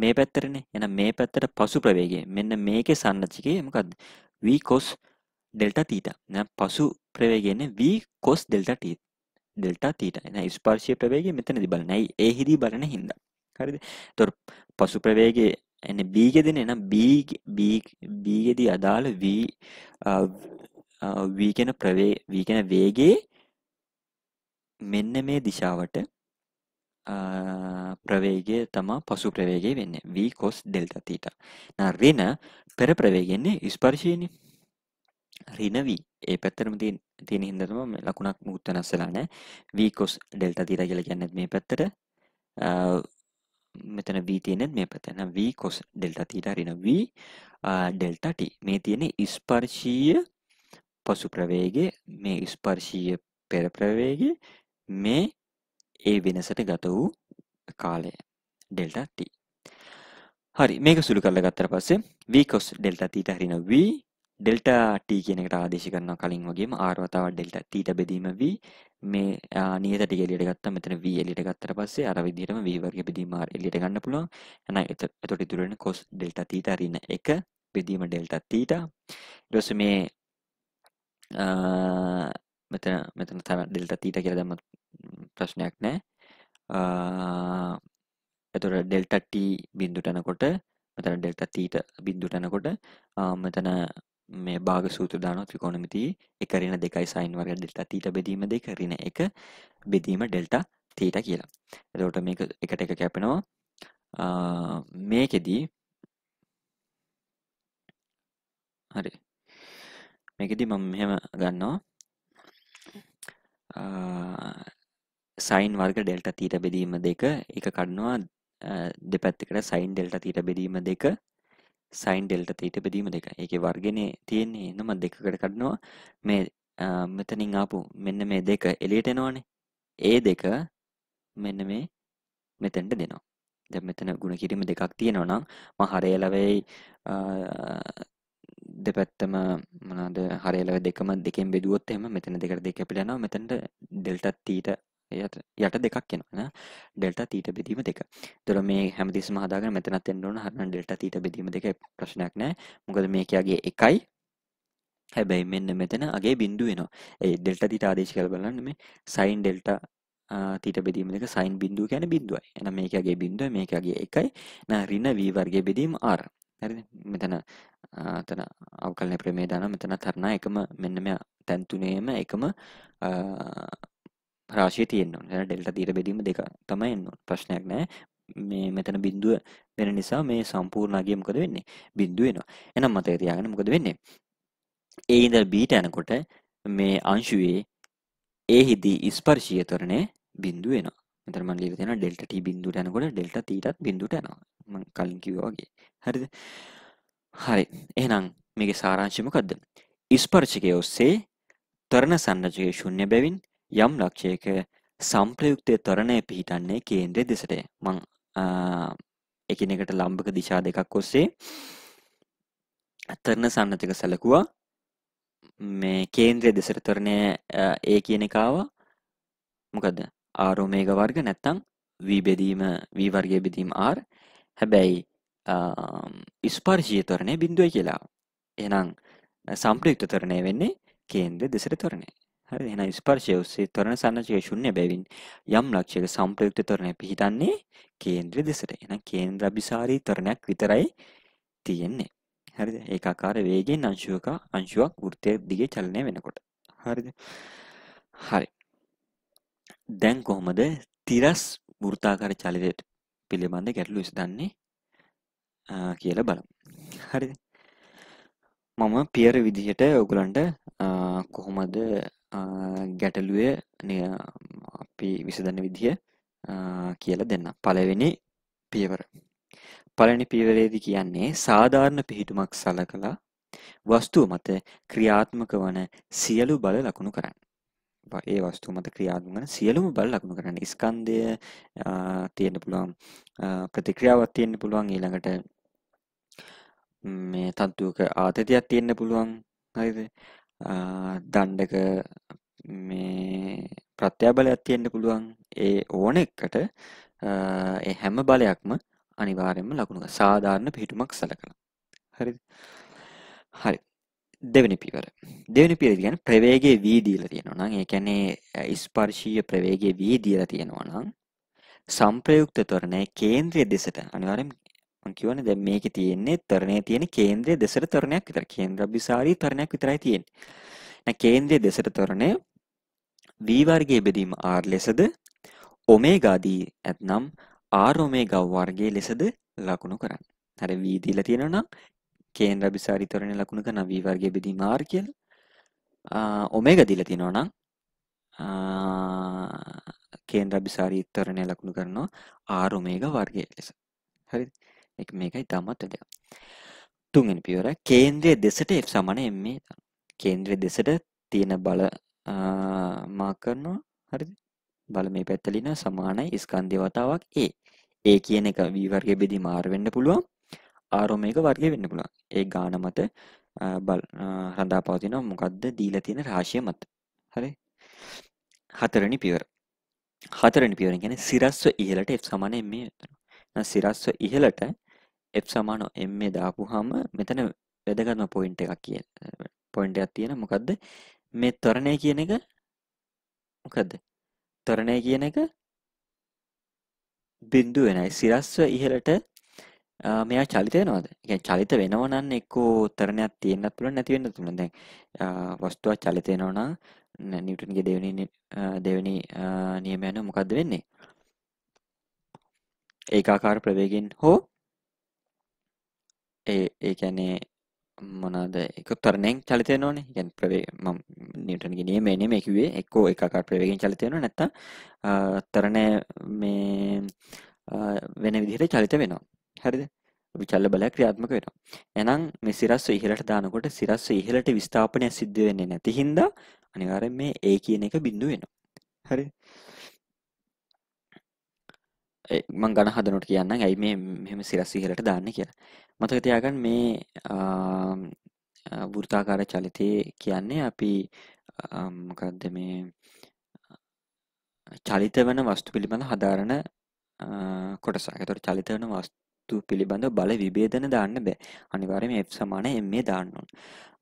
මේ පැත්තරනේ. එහෙනම් මේ පැත්තට පසු ප්‍රවේගය. මෙන්න මේකේ සන්නතිකය මොකද්ද? v cos delta theta. එහෙනම් පසු ප්‍රවේගයනේ v cos delta t delta theta. එහෙනම් ස්පර්ශීය ප්‍රවේගය මෙතනදී බලන්නේ. ඒ හිදී බලන හින්දා. හරිද තොට පසුප්‍රවේගේ එන්න බීගෙදෙන එනම් බීගෙදී අදාළ වී වීගෙන ප්‍රවේ වීගෙන වේගේ මෙන්න මේ දිශාවට ප්‍රවේගය තමා පසු ප්‍රවේගය වෙන්න වී කොස් ඩෙල්ටතීට නර්රින පෙර ප්‍රවේගෙන්නේ ඉස්පර්ශයනි රිනවී ඒ පැත්තරම තියෙන හිදරම ලකුණක් මුත්තනස්සලානෑ වී කොස් ඩෙල්ටතීර කියල ගැන්නත් මේ පැත්තට මෙතන V තියෙනෙත් මේ පැතන V කොස් ඩෙල්ටා තීටා ඍණ V ඩෙල්ටා t මේ තියෙන ස්පර්ශීය පසු ප්‍රවේගය මේ ස්පර්ශීය පෙර ප්‍රවේගය මේ ඒ වෙනසට ගත වූ කාලය ඩෙල්ටා t හරි මේක සුළු කරලා ගත්තට පස්සේ V cos ඩෙල්ටා තීටා ඍණ V ඩෙල්ට ට කියනකට ආදේශ කරන කලින් වගේම ආරවතාව ඩෙල්ට තීට බෙදීම වී මේ නියත ටික එලියට ගත්තා මෙතන v එලියට ගත්තට පස්සේ අර විදිහටම v වර්ග බෙදීම r එලියට ගන්න පුළුවන් එහෙනම් එතකොට ඉතුරු වෙන cos ඩෙල්ටා තීටා ඍණ 1 බෙදීම ඩෙල්ටා තීටා ඊට පස්සේ මේ මෙතන මෙතන තමයි ඩෙල්ටා තීටා කියලා දැම්මත් ප්‍රශ්නයක් නැහැ එතකොට ඩෙල්ටා t බිඳුවට යනකොට මෙතන ඩෙල්ටා තීටා බිඳුවට යනකොට මෙතන මේ භාග සූත්‍ර දානවා ත්‍රිකෝණමිතියේ එක ඍණ 2යි sin වර්ග ඩෙල්ටා තීටා බෙදීම දෙක ඍණ 1 බෙදීම ඩෙල්ටා තීටා කියලා. එතකොට මේක එකට එක කැපෙනවා. මේකෙදී හරි. මේකෙදී මම මෙහෙම ගන්නවා. සයින් වර්ග ඩෙල්ටා තීටා බෙදීම දෙක එක කඩනවා දෙපැත්තකට සයින් ඩෙල්ටා තීටා බෙදීම දෙක සයින් ඩෙල්ට තීට බෙදීම දෙක ඒක වර්ගෙනය තියෙන්නේ එනම දෙකකට කඩනවා මේ මෙතනින් ආපු මෙන්න මේ දෙක එලියට එනවානේ ඒ දෙක මෙන්න මේ මෙතැන්ට දෙනවා දැ මෙතන ගුණ කිරීම දෙකක් තියෙනවා නම් ම හරයලවෙයි දෙපැත්තම මනද හරයලව දෙකම දෙකෙන් බෙදුවොත් එම මෙතන දෙකට දෙක පිලනවා මෙතැන්ට ඩෙල්ටත් තීට යට දෙකක් එනවා ඩෙල්ට තීට බෙදීම දෙක තොර මේ හැමතිස් මහදාග මෙතනත් එන්නවන හරන ඩෙල්ට තීට බෙදීම දෙක ප්‍රශ්නයක් නෑ මොකද මේකයාගේ එකයි හැබැයි මෙන්න මෙතන අගේ බින්දු වෙනවා ඒ ඩෙල්ට තිට ආදේශ කළ බලන්න මේ සයින් ඩෙල්ට තීට බෙදීම දෙක සයින් බින්දුව ගැන බින්දුවයි එන මේකගේ බින්දුව මේකගේ එකයි රින වීවර්ගේ බෙදීම ආර මෙතන තන අවකලන ප්‍රමේ දාන මෙතන තරණා එකම මෙන්න මෙ තැන්තුනේම එකම රාශිය තියෙන්න ඕන. එහෙනම් ඩෙල්ටා තීර බෙදීම දෙක තමයි එන්න ඕන. ප්‍රශ්නයක් නැහැ. මේ මෙතන බිඳුව වෙන නිසා මේ සම්පූර්ණ අගය මොකද වෙන්නේ? බිඳුව වෙනවා. එහෙනම් මතක තියාගන්න මොකද වෙන්නේ? A ඉඳලා B ට යනකොට මේ අංශුවේ A හිදී ස්පර්ශීය ත්වරණය බිඳුව වෙනවා. මෙතන මම ලියලා තියෙනවා ඩෙල්ටා t බිඳුවට යනකොට ඩෙල්ටා තීටත් බිඳුවට යනවා. මම කලින් කිව්වා වගේ. හරිද? හරි. එහෙනම් මේකේ සාරාංශය මොකද්ද? ස්පර්ශකයේ ඔස්සේ ත්වරණ සංරචකයේ ශුන්‍ය බැවින් යම් ලක්ෂයක සම්ප්‍රයුක්තය තරණය පිහිටන්නේ කේන්ද්‍රය දෙසටය මං එකනෙකට ලම්භක දිශා දෙකක් ඔස්සේ තරණ සන්නතික සැලකුවා මේ කේන්ද්‍රය දෙසට තරණය ඒ කියන එකාව මොකද ආරෝමේග වර්ග නැත්තං වීබෙදීම වීවර්ගය බෙදීම ආර් හැබැයි ඉස්පර්ජය තරණය බින්දුව කියලා එනම් සම්ප්‍රයුක්ත තරණය වෙන්නේ කේන්ද්‍ර දෙසට තරණය හරි එහෙනම් ස්පර්ශය ඔස්සේ ත්වරණ සංරචකයේ ශුන්‍ය බැවින් යම් ලක්ෂයක සංප්‍රයුක්ත ත්වරණය පිහිටන්නේ කේන්ද්‍ර දෙසට. එහෙනම් කේන්ද්‍ර අභිසාරී ත්වරණයක් විතරයි තියෙන්නේ. හරිද? ඒකාකාර වේගයෙන් අංශුවක අංශුවක් වෘත්තයේ දිගේ චලනය වෙනකොට. හරිද? හරි. දැන් කොහොමද තිරස් වෘත්තාකාර චලිතය පිළිබඳ ගැටලු විසඳන්නේ කියලා බලමු. හරිද? මම පියර විදිහට ඔයගලන්ට කොහොමද ගැටලුවේ අපි විසඳන්න විදිහ කියලා දෙන්න. පළවෙනි පියවර. පළවෙනි පියවරේදී කියන්නේ සාධාරණ පිහිටුමක් සලකලා වස්තුව මත ක්‍රියාත්මක වන සියලු බල ලකුණු කරන්න. ඒ වස්තුව මත ක්‍රියාත්මක වන සියලුම බල ලකුණු කරන්න. ස්කන්ධය තියෙන්න පුළුවන් ප්‍රතික්‍රියාවක් තියෙන්න පුළුවන් ඊළඟට මේ තන්තුවක ආතතියක් තියෙන්න පුළුවන් හරිද? දණ්ඩක මේ ප්‍රත්‍යාබලයක් තියෙන්ට පුළුවන් ඒ ඕන එක්කට හැම බලයක්ම අනිවාරයෙන්ම ලකුණු සාධාරණ පිහිටුමක් සලකන හරි හරි දෙවනි පිවර දෙවනි පිර ගැන ප්‍රවේගේ වීදීල තියෙනවා නම් ඒ කැනේ ඉස්පර්ශීය ප්‍රවේගේ වීදීල තියෙනවා නම් සම්ප්‍රයුක්ත තොරණය කේන්ද්‍රය දෙසට අනිවාරෙන් මම කියවනේ දැන් මේකේ තියෙන්නේ තරණයේ තියෙන කේන්ද්‍රයේ දෙසට තරණයක් විතර. කේන්ද්‍රබිසාරී තරණයක් විතරයි තියෙන්නේ. දැන් කේන්ද්‍රයේ දෙසට තරණය v වර්ගයේ බෙදීම r ලෙසද ඔමේගා දී ඇතනම් r ඔමේගා වර්ගයේ ලෙසද ලකුණු කරන්න. හරි v දීලා තියෙනවා නම් කේන්ද්‍රබිසාරී තරණය ලකුණු කරන v වර්ගයේ බෙදීම r කියලා. ඔමේගා දීලා තියෙනවා නම් කේන්ද්‍රබිසාරී තරණය ලකුණු කරනවා r ඔමේගා වර්ගයේ ලෙස. හරිද? එක මේකයි තාමත් වැදගත්. තුන්වෙනි පියවර කේන්ද්‍රය දෙසට F සමාන ma දාන්න. කේන්ද්‍රය දෙසට තියෙන බල මා කරනවා. හරිද? බල මේ පැත්තට ලින සමානයි ස්කන්ධය වතාවක් A. A කියන එක V වර්ගයේ බෙදීම R වෙන්න පුළුවන්. R මේක වර්ගය වෙන්න පුළුවන්. ඒ ගාන මත බල රඳා පවතින මොකද්ද දීලා තියෙන රාශිය මත. හරි? හතරවෙනි පියවර. හතරවෙනි පියවර කියන්නේ සිරස්ව ඉහළට F සමාන ma වෙනවා. සිරස්ව ඉහළට F සමාන M මේ දාපුවාම මෙතන වැදගත්ම පොයින්ට් එකක් කියන පොයින්ට් එකක් තියෙන මොකද්ද මේ ත්වරණය කියන එක මොකද්ද ත්වරණය කියන එක බිඳු වෙනයි සිරස්ව ඉහළට මෙයා චලිත වෙනවද? يعني චලිත වෙනව නම් එක්කෝ ත්වරණයක් තියෙන්නත් පුළුවන් නැති වෙන්නත් පුළුවන්. දැන් වස්තුවක් චලිත වෙනව නම් නිව්ටන්ගේ දෙවෙනි දෙවෙනි නියමය අනුව මොකද්ද වෙන්නේ? ඒකාකාර ප්‍රවේගයෙන් හෝ ඒ ඒකැනේ මොනාද එක තරණෙන් චලිතයනවන ගැන් ප්‍රවේ නිටන් ගෙනිය මේන මේකිවේ එක්කෝ එකකට ප්‍රවේගෙන් චලිතයන නැත්ත තරණය මේ වෙන විදිහට චලිත වෙනවා හැරිද විචල්ල බල ක්‍රියාත්මක වෙන. එනම් මෙසිරස්ව ඉහලට දානකොට සිරස්ව ඉහලට විස්ථාපනය සිද්ධ වෙන්නේ නැති හින්දා අනිවාරෙන් මේ ඒ කියන එක බිඳුව වෙනවා. හරි මං ගන හදනට කියන්න ඇයි මේ මෙම සිරස් ඉහලට දාන්න කියලා මතක තියාගන්න මේ වෘත්තාකාර චලිතයේ කියන්නේ අපි මොකක්ද මේ චලිත වෙන වස්තු පිළිබඳ හදාරන කොටසක්. ඒතකොට චලිත වෙන වස්තු පිළිබඳ බල විභේදන දාන්න බෑ. අනිවාර්යයෙන්ම F සමාන ma දාන්න ඕන.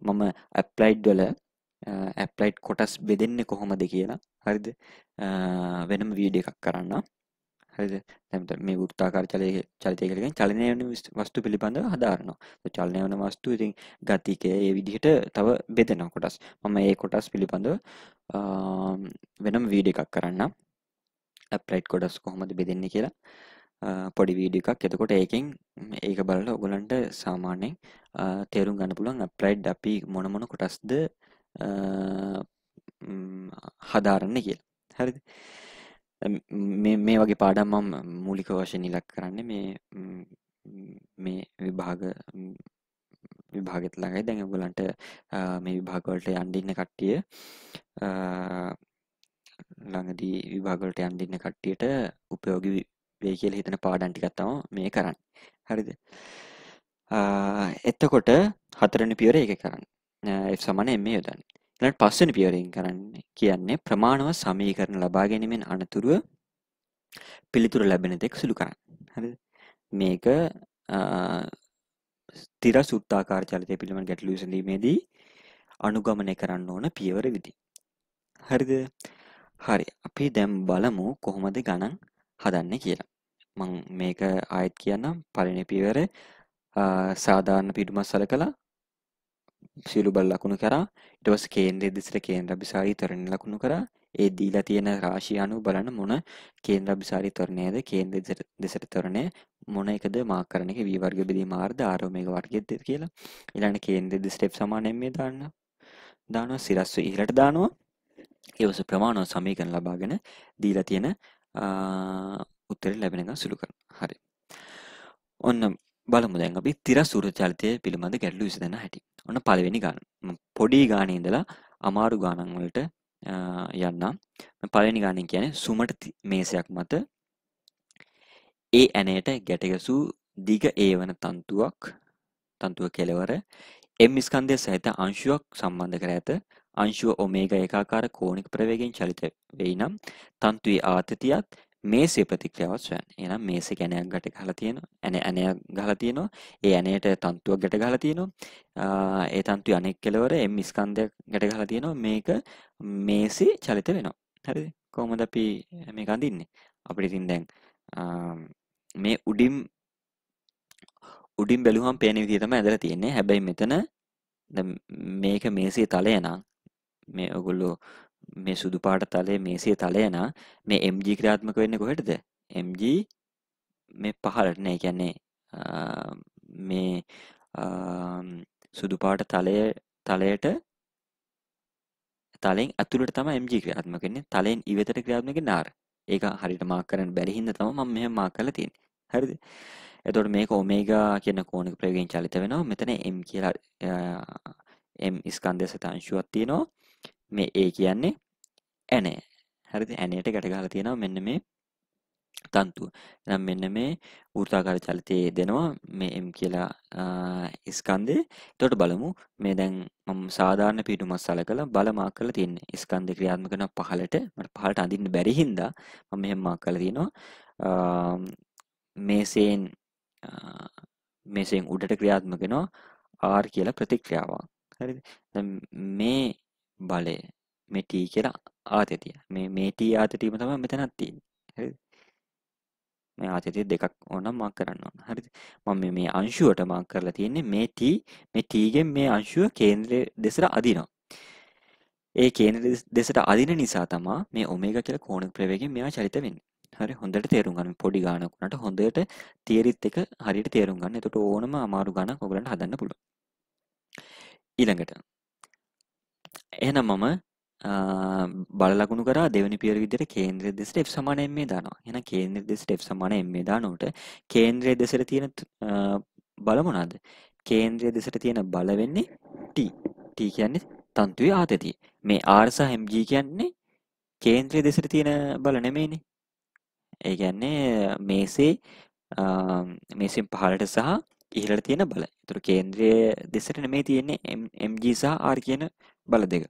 මම applied වල ඇප්ලයිට් කොටස් බෙදෙන්නේ කොහොමද කියලා හරිද වෙනම වීඩියෝ එකක් කරන්න හරිද දැමට මේ ෘත්තාකාර චලය චලිතය කියලකින් චලනය වන වස්තු පිළිබඳව හදාරනවා චලනය වන වස්තු ඉතින් ගතිකය ඒ විදිහට තව බෙදෙනවා කොටස් මම ඒ කොටස් පිළිබඳව වෙනම් වීඩ එකක් කරන්න ඇප්ලයිට් කොඩස් කොහොමද බෙදෙන්නේ කියලා පොඩි වීඩ එකක් එතකොට ඒකින් ඒක බලල ඔගලන්ට සාමාන්‍යෙන් තේරුම් ගන්න පුළුවන් ඇප්ලයිඩ් අපි මොනමොන කොටස්ද හදාරන්න කියලා හරිද මේ වගේ පාඩම් මම මූලික වශයෙන් ඉලක්ක කරන්නේ මේ මේ විභාග විභාගෙත් ළඟයි දැන් ඔයගලන්ට මේ විභාග වලට යන්න ඉන්න කට්ටිය ළඟදී විභාග වලට යන්න ඉන්න කට්ටියට උපයෝගී වෙයි කියලා හිතන පාඩම් ටිකක් තමයි මේ කරන්නේ. හරිද? එතකොට හතරවෙනි පියවර ඒක කරන්න. F සමාන M යොදන්න. ඊළඟට පස්වෙනි පියවරෙන් කරන්නේ කියන්නේ ප්‍රමාණවත් සමීකරණ ලබා ගැනීමෙන් අනතුරුව පිළිතුර ලැබෙන තෙක් සුළු කරන්න. හරිද? මේක ස්ථිර සුත්තාකාර චලිතය පිළිබඳ ගැටලු විසඳීමේදී අනුගමනය කරන්න ඕන පියවර විදි. හරිද? හරි. අපි දැන් බලමු කොහොමද ගණන් හදන්නේ කියලා. මම මේක ආයෙත් කියන්නම්. පළවෙනි පියවර සාධාරණ පිටුමස් සලකලා සියලු බල ලකුණු කරා ඊට පස්සේ කේන්ද්‍රයේ දෙසට කේන්ද්‍ර අභිසාරී ත්වරණ ලකුණු කරා ඒ දීලා තියෙන රාශිය අනුව බලන්න මොන කේන්ද්‍ර අභිසාරී ත්වරණයද කේන්ද්‍ර දෙසට ත්වරණය මොන එකද මාක් කරන එක v වර්ග බෙදීම r ද r ඔමෙගා වර්ගයද කියලා ඊළඟට කේන්ද්‍ර දෙස ස්ටෙප් සමානයෙන් මේ දාන්න දානවා සිරස්ව ඉහළට දානවා ඒවස ප්‍රමාණව සමීකරණ ලබාගෙන දීලා තියෙන උත්තරේ ලැබෙනකම් සුළු කරනවා හරි ඔන්න බලමු දැන් අපි තිරසූර චරිතය පිළිබඳ ගැටලු විසඳන හැටි. ඔන්න පළවෙනි ගාන. පොඩි ගානේ ඉඳලා අමාරු ගානන් වලට යන්නම්. පළවෙනි ගානේ කියන්නේ සුමට මේසයක් මත ඒ ඇණයට ගැටගසූ දිග ඒවන තන්තුවක් තන්තුව කෙලවර එම් ස්කන්ධය සහිත අංශුවක් සම්බන්ධ කර ඇත. අංශුව ඔමේගා ඒකාකාර කෝණික ප්‍රවේගයෙන් චලිත වෙයි නම් තන්තුවේ ආතතියත් මේසේ ප්‍රතික්‍රියාව ස්වයන් එහෙනම් මේසේ කැණයක් ගැට ගහලා තියෙනවා ඇන ඇණයක් ගහලා තියෙනවා ඒ ඇණයට තන්තුවක් ගැට ගහලා තියෙනවා ඒ තන්තුවේ අනෙක් කෙලවර එම් ස්කන්ධයක් ගැට ගහලා තියෙනවා මේක මේසේ චලිත වෙනවා හරිද කොහොමද අපි මේක අඳින්නේ අපිට ඉතින් දැන් මේ උඩින් උඩින් බැලුවම පේන විදිය තමයි ඇදලා තියෙන්නේ හැබැයි මෙතන මේක මේසේ තලය නම් මේ ඔගොල්ලෝ මේ සුදු පාට තලය මේසිය තලයන මේ MG ක්‍රාත්මක වෙන්න කොහෙටද MG මේ පහලට නෑ කියන්නේ මේ සුදු පාට තලය තලයට තලෙන් ඇතුළට තම MG ක්‍රාත්මකන්නේ තලෙන් ඉවතට ක්‍රාත්මක නාර ඒක හරිට මාක් කරන්න බැරිහින්ද තම මම මෙහෙම මාක් කරලා තියෙන්නේ හරිද එතකොට මේක ඔමේගා කියන කෝණික ප්‍රයෝගයෙන් චලිත වෙනවා මෙතන m කියලා m ස්කන්ධය සතාංශුවක් තියෙනවා මේ ඒ කියන්නේ ඇනේ හරිද ඇනයට ගැටගහලා තියෙනවා මෙන්න මේ තන්තුව. නම් මෙන්න මේ වෘත්තාකාර චලිතයේ දෙනවා මේ M කියලා ස්කන්ධය. එතකොට බලමු මේ දැන් මම සාධාරණ පීඩුමක් සලකලා බල මාක් කරලා තියෙන්නේ. ස්කන්ධ ක්‍රියාත්මක කරන පහලට මට පහලට අඳින්න බැරි හින්දා මම මෙහෙම මාක් කරලා තියෙනවා. මේසෙන් මේසෙන් උඩට ක්‍රියාත්මක වෙනවා R කියලා ප්‍රතික්‍රියාවක්. හරිද? දැන් මේ බලය මේ t කියලා ආතතිය. මේ මේ t ආතතියම තමයි මෙතනත් තියෙන්නේ. හරිද? මේ ආතතිය දෙකක් ඕනම් මාක් කරන්න ඕන. හරිද? මම මේ මේ අංශුවට මාක් කරලා තියෙන්නේ මේ t මේ t ගෙන් මේ අංශුව කේන්ද්‍රය දෙසට අදිනවා. ඒ කේන්ද්‍ර දෙසට අදින නිසා තමයි මේ ඔමේගා කියලා කෝණික ප්‍රවේගයෙන් මෙයා චලිත වෙන්නේ. හරි හොඳට තේරුම් ගන්න පොඩි ගාණක් වුණාට හොඳට තියරිත් එක හරියට තේරුම් ගන්න. එතකොට ඕනම අමාරු ගණන් ඔයගලන්ට හදන්න පුළුවන්. ඊළඟට එහෙනම් මම බලලකුණු කරා දෙවනි පියවර විදිහට කේන්ද්‍රය දෙසට f සමාන m මේ දානවා. එහෙනම් කේන්ද්‍රය දෙසට f සමාන m මේ දානකොට කේන්ද්‍රය දෙසට තියෙන බල මොනවාද? කේන්ද්‍රය දෙසට තියෙන බල වෙන්නේ t. t කියන්නේ තන්තුවේ ආතතිය. මේ r සහ mg කියන්නේ කේන්ද්‍රය දෙසට තියෙන බල නෙමෙයිනේ. ඒ කියන්නේ මේසේ මේසෙන් පහළට සහ ඉහළට තියෙන බල. ඒතර කේන්ද්‍රය දෙසට නෙමෙයි තියෙන්නේ mg සහ r කියන බල දෙක.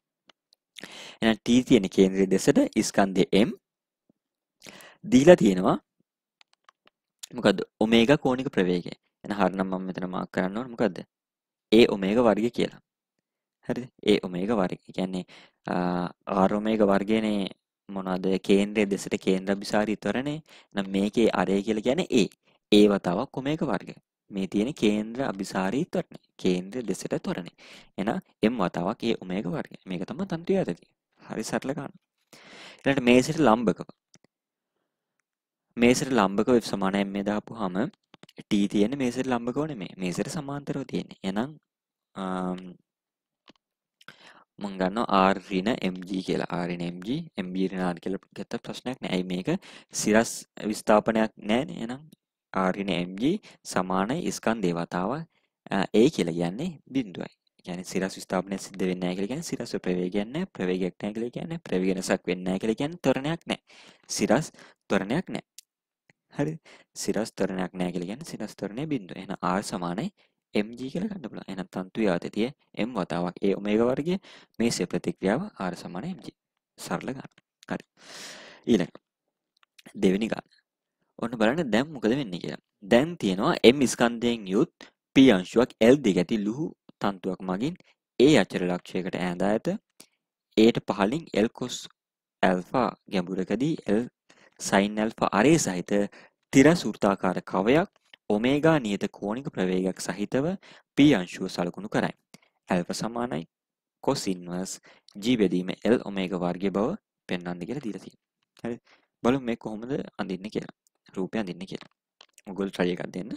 එහෙනම් T තියෙන කේන්ද්‍රය දෙසට ස්කන්ධය M දීලා තියෙනවා මොකද්ද? ඔමේගා කෝණික ප්‍රවේගය. එහෙනම් හරිනම් මම මෙතන මාක් කරන්න ඕන මොකද්ද? A ඔමේගා වර්ගය කියලා. හරිද? A ඔමේගා වර්ගය. කියන්නේ R ඔමේගා වර්ගයනේ මොනවද කේන්ද්‍රයේ දෙසට කේන්ද්‍රබිසාරී ත්වරණේ. එහෙනම් මේකේ අරය කියලා කියන්නේ A. A වතාවක් ඔමේගා වර්ගය. මේ තියෙන කේන්ද්‍ර අභිසාරී ත්වරණය. කේන්ද්‍ර දෙසට ත්වරණය. එහෙනම් m වතාවක් a ඔමේගා වර්ගය. මේක තමයි තන්ත්‍රිය ඇතතිය. හරි සරල ගන්න. ඊළඟට මේසෙට ලම්බකව. මේසෙට ලම්බකව f සමාන m දාපුවාම t තියෙන්නේ මේසෙට ලම්බකව නෙමෙයි. මේසෙට සමාන්තරව තියෙන්නේ. එහෙනම් මං ගන්නවා R ඍණ mg කියලා. R ඍණ mg mb ඍණ R කියලා ගත්ත ප්‍රශ්නයක් නෑ. ඇයි මේක සිරස් විස්ථාපනයක් නෑනේ. එහෙනම් ඍණ mg සමානයි ස්කන්ධේ වතාව a කියලා කියන්නේ බිඳුවයි. කියන්නේ සිරස් විස්ථාපනය සිද්ධ වෙන්නේ නැහැ කියලා කියන්නේ සිරස් ප්‍රවේගයක් නැහැ, ප්‍රවේගයක් නැහැ කියලා කියන්නේ ප්‍රවේග වෙනසක් වෙන්නේ නැහැ කියලා කියන්නේ ත්වරණයක් නැහැ. සිරස් ත්වරණයක් නැහැ. හරි. සිරස් ත්වරණයක් නැහැ කියලා කියන්නේ සිරස් ත්වරණය බිඳුව. එහෙනම් r සමානයි mg කියලා ගන්න පුළුවන්. එහෙනම් තන්තු යාතතිය m වතාවක් a ඔමේගා වර්ගය මේසේ ප්‍රතික්‍රියාව r සමානයි mg. සරල ගන්න. හරි. ඊළඟ දෙවෙනි ගන්න. ඔන්න බලන්න දැම් මොකද වෙන්න කියලා දැන් තියෙනවා එම් ස්කන්ධයෙන් යුත් පී අංශුවක් එල් දෙක ඇති ලුහු තන්තුවක් මගින් ඒ අචර ලක්ෂයකට ඇඳා ඇත ඒට පහලින් එල්කොස් ඇල්ෆා ගැඹුරකදී එල් සයින් ඇල්ෆා අරේ සහිත තිර සෘතාකාර කවයක් ඔමේගා නියත කෝණික ප්‍රවේගයක් සහිතව p අංශුව සලකුණු කරයි. ඇල්ෆා සමානයි cos inverse g බෙදීම l ඔමේගා වර්ගය බව පෙන්වන්න කියලා දීලා තියෙනවා. හරි. බලමු මේ කොහොමද අඳින්නේ කියලා. රූපය දෙන්න කියලා මුගල් ්‍රය එකක් දෙන්න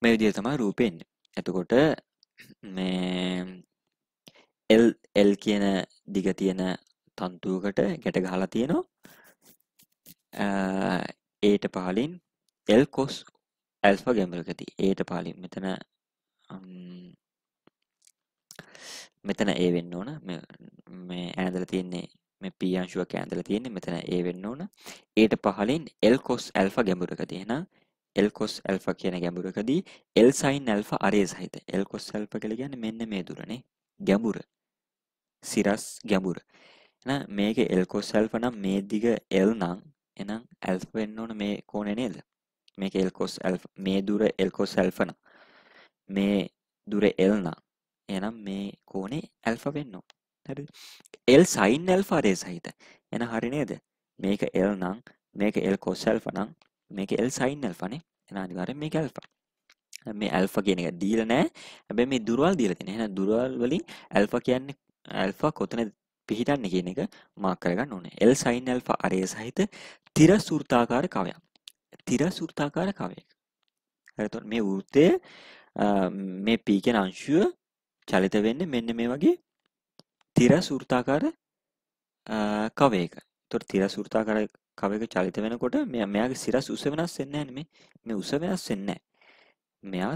මේ විදිර තමා රූපෙන් ඇතකොට මේ එල් එල් කියන දිග තියෙන තන්තුවකට ගැට ගහලා තියෙනවා ඒට පාලින් එල් කොස් ඇල්ෆා ගැමලකති ඒට පාලින් මෙතන මෙතන ඒ වෙන්න ඕන මේ ඇනදල තියෙන්නේ මේ p අංශුවක් ඇඳලා තියෙන්නේ මෙතන a වෙන්න ඕන. ඊට පහලින් l cos alpha ගැඹුරකදී එහෙනම් l cos alpha කියන ගැඹුරකදී l sin alpha array සහිත l cos alpha කියලා කියන්නේ මෙන්න මේ දුරනේ ගැඹුර. සිරස් ගැඹුර. එහෙනම් මේක l cos alpha නම් මේ දිග l නම් එහෙනම් alpha වෙන්න ඕන මේ කෝණය නේද? මේක l cos alpha මේ දුර l cos alpha නම් මේ දුර l නම් එහෙනම් මේ කෝණේ alpha වෙන්න ඕන. හරි එල් සයින් ඇල්ෆාරය සහිත එන හරි නේද මේක එල් නං මේක එල් කොස්සල්ප නං මේක එල් සයින් ඇල්පනේ එන අනිවාරෙන් මේක ඇල්පා මේ ඇල්ෆ කියන එක දීල නෑ ඇබැ මේ දුරවල් දීල තින හැ දුරවල් වලින් ඇල්ෆ කියන්න ඇල්ෆ කොතන පිහිටන්න කියන එක මාකරගන්න ඕනේ එල් සයින් ඇල්ෆ අරය සහිත තිර සෘතාකාර කවයක් තිර සෘතාකාර කවයක් හරතුන් මේ වෘත්තය මේ පීකෙන අංශුව චලිත වෙන්න මෙන්න මේ වගේ තිර සෘතාකාර කවේක තොට තිර සෘතාකාර කවක චලිත වෙනකොට මෙ මෙයාගේ සිරස් උස වෙනස් වෙන්න නෙමේ මේ උස වෙනස් වෙන්න මෙයා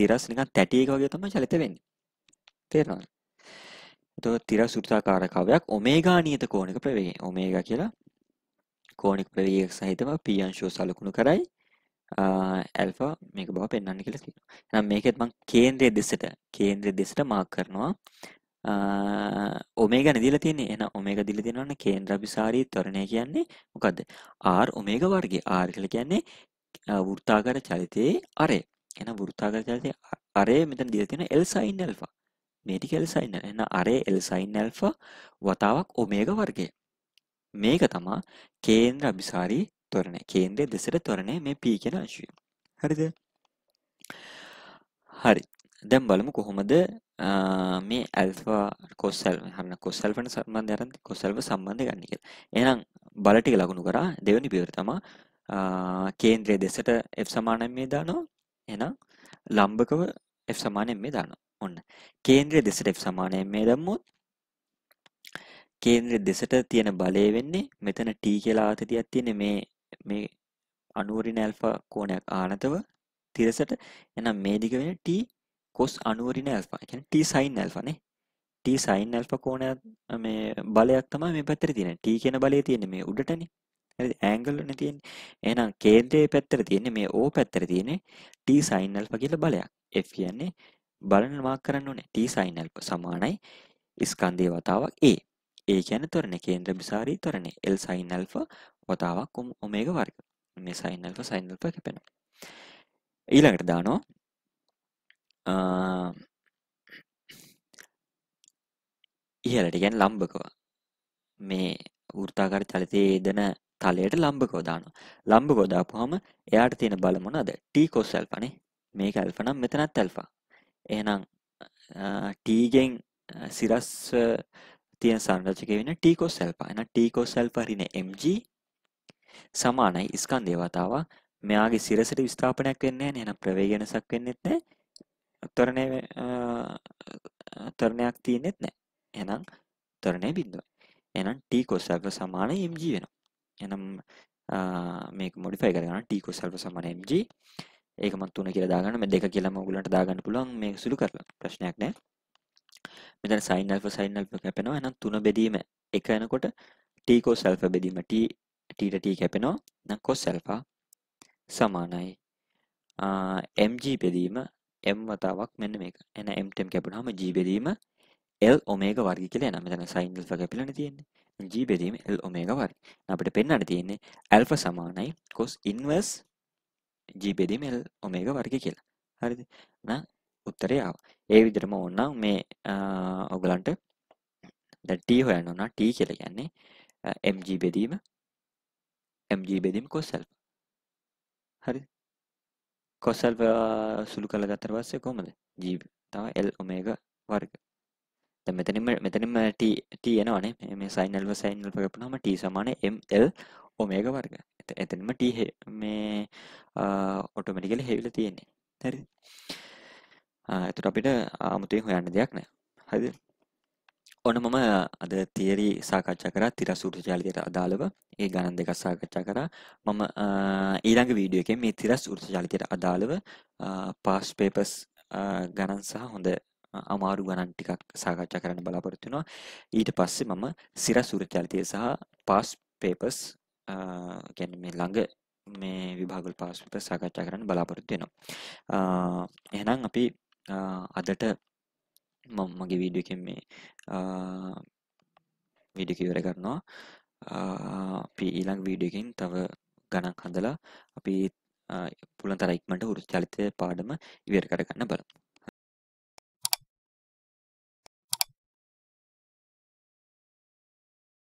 තිරස් නිකන් තැටියක වගේ තමයි චලිත වෙන්නේ තේරෙනවද එතකොට තිර සෘතාකාර කවයක් ඔමේගා නියත කෝණික ප්‍රවේගය ඔමේගා කියලා කෝණික ප්‍රවේගයක් සහිතව p අංශුව සලකුණු කරයි ඇල්ෆා මේක බව පෙන්වන්න කියලා කියනවා. එහෙනම් මේකෙත් මම කේන්ද්‍රයේ දෙසට කේන්ද්‍රයේ දෙසට මාක් කරනවා. ඔමේග නිදිල තියෙන එන ඔමේග දිල දෙනවන්න කේන්ද්‍රපිසාරී තොරණය කියන්නේ මොකක්ද ආර් ඔමේග වර්ගේ ආර් කළ කියන්නේ වෘත්තාගර චරිතයේ අරේ එන වෘත්තාගර චරිතය අරේ මෙතන දිල තියෙන එල් සයින් ඇල්ෆා මේටිකල් සයින්න එන්න අරේ එල් සයින් ඇල්ෆා වතාවක් ඔමේග වර්ගේ මේක තමා කේන්ද්‍ර අභිසාරී තොරණ කේන්ද්‍රය දෙසට තොරණය මේ පී කියෙන අංශුව හරිද හරි දැම් බලමු කොහොමද මේ ඇල්ෆා කොස්සල් හන්න කොස්සල්පට සම්බන්ධ අරන් කොස්සල්ව සම්බන්ධ ගන්න කියලා. එහෙනම් බල ටික ලකුණු කරා දෙවෙනි පියවර තමයි කේන්ද්‍රය දෙසට F සමානයෙන් මේ දානවා. එහෙනම් ලම්බකව F සමානයෙන් මේ දානවා. ඔන්න. කේන්ද්‍රය දෙසට F සමානයෙන් මේ දැම්මොත් කේන්ද්‍රය දෙසට තියෙන බලය වෙන්නේ මෙතන T කියලා ආතතියක් තියෙන මේ මේ අනුවරින ඇල්ෆා කෝණයක් ආනතව තිරසට එහෙනම් මේ දිග වෙන T කොස් අනුවරින ඇල්ෆා එකැන් ටී සයින් ඇල්ෆනේ ටී සයින් ඇල්ප කෝනයක් මේ බලයක් තම මේ පැත්තර තියෙන ටී කියන බලය තියෙන මේ උඩටන ඇංගල්ලන තියෙන් එනම් කේන්ද්‍රය පැත්තර තියෙන මේ ඕ පැත්තර තියෙන ටී සයින් ඇල්ප කියල බලයක් එ කියන්නේ බලන වාක් කරන්න ඕනේ ටී සයින් ඇල්ප සමානයි ඉස්කන්දය වතාවක් ඒ ඒ කියන තොරණ කේන්ද්‍ර බිසාරී තොරණේ එල් සයින් ඇල්ප වතාවක් ඔමේග වර්ග මේ සයින් ඇල්ප සයින් ඇල්ප කැපෙන ඊළඟට දානෝ Ah, ඉහලට ගැන් ලම්භකව මේ ෘතාකාර චලිතයේ දන තලයට ලම්භකෝදාන ලම්භකෝදාපුහම එයාට තියෙන බලමුණද ටී කොස්සල් පනේ මේ ඇල්පනම් මෙතනත් ඇල්පා එහනම් ටීගෙන් සිරස් තියෙන සංරචක වෙන ටීකෝ සැල්පා එන ටීකෝ සැල්පා රින mg සමානයි ස්කන්ධය වතාව මෙයාගේ සිරසට විස්ථාපනයක් වෙන්නේ නැහැ එහෙනම් ප්‍රවේග වෙනසක් වෙන්නේත් නැහැ තරණය තරණයක් තියෙන්නෙත් නෑ එනම් තරණය බින්දුව එනම් ටී කොස්සල්ප සමාන MG වෙනවා එනම් මේක මොඩිෆයි කරගන්න ටී කොස්සල්ප සමාන MG ඒක මම තුන කියලා දාගන්න මේ දෙක කියලාම ඔයගලන්ට දාගන්න පුළුවන් මේක සුළු කරලා ප්‍රශ්නයක් නෑ මෙතන sin alpha sin alpha කැපෙනවා එහෙනම් තුන බෙදීම එක යනකොට t cos alpha බෙදීම t t ට t කැපෙනවා නම් cos alpha සමානයි mg බෙදීම m වතාවක් මෙන්න මේක. එහෙනම් m ටෙම් කැපුණාම g බෙදීම l ඔමේගා වර්ගය කියලා එනවා. මෙතන sin alpha කැපිලානේ තියෙන්නේ. g බෙදීම l ඔමේගා වර්ගය. අපිට පෙන්වන්න තියෙන්නේ alpha සමානයි cos inverse g බෙදීම l ඔමේගා වර්ගය කියලා. හරිද? නම් උත්තරය ආවා. ඒ විදිහටම ඕනනම් මේ ඔයගලන්ට දැන් t හොයන්න ඕන. t කියලා කියන්නේ mg බෙදීම mg බෙදීම cos alpha. හරිද? කොසල් සුළු කළ ගතර පස්සේ කොහොමද ජීබ තව එල් ඔමේග වර්ග මෙතනිම මෙතනම ටයනවනේ මේ සයිනල්ව සයිනල් පකපනම ට සමාන එල් ඔමේග වර්ග එතනම ට මේ ඔටෝමටිකල හෙවිල තියෙන්නේ හැරි එතුට අපිට ආමුතුයෙන් හොයන්න දෙයක් නෑ හරි ඔන්න මම අද තියරි සාකච්ඡා කරා තිරසූට චාලිතයට අදාළව ඒ ගණන් දෙකක් සාකච්ඡා කරා මම ඊළඟ වීඩියෝ එකෙන් මේ තිරසූට චාලිතයට අදාළව පාස් පේපර්ස් ගණන් සහ හොඳ අමාරු ගණන් ටිකක් සාකච්ඡා කරන්න බලාපොරොත්තු වෙනවා ඊට පස්සේ මම සිරසූර චාලිතය සහ පාස් පේපර්ස් කියන්නේ මේ ළඟ මේ විභාග වල පාස් පේපර්ස් සාකච්ඡා කරන්න බලාපොරොත්තු වෙනවා එහෙනම් අපි අදට මම මගේ වීඩියෝ එකෙන් මේ වීඩියෝ ඉවර කරනවා අපි ඊළඟ වීඩියෝ එකෙන් තව ගණන් හදලා අපි පුළුවන් තරම් ඉක්මනට උරු චරිතය පාඩම ඉවර කරගන්න බලමු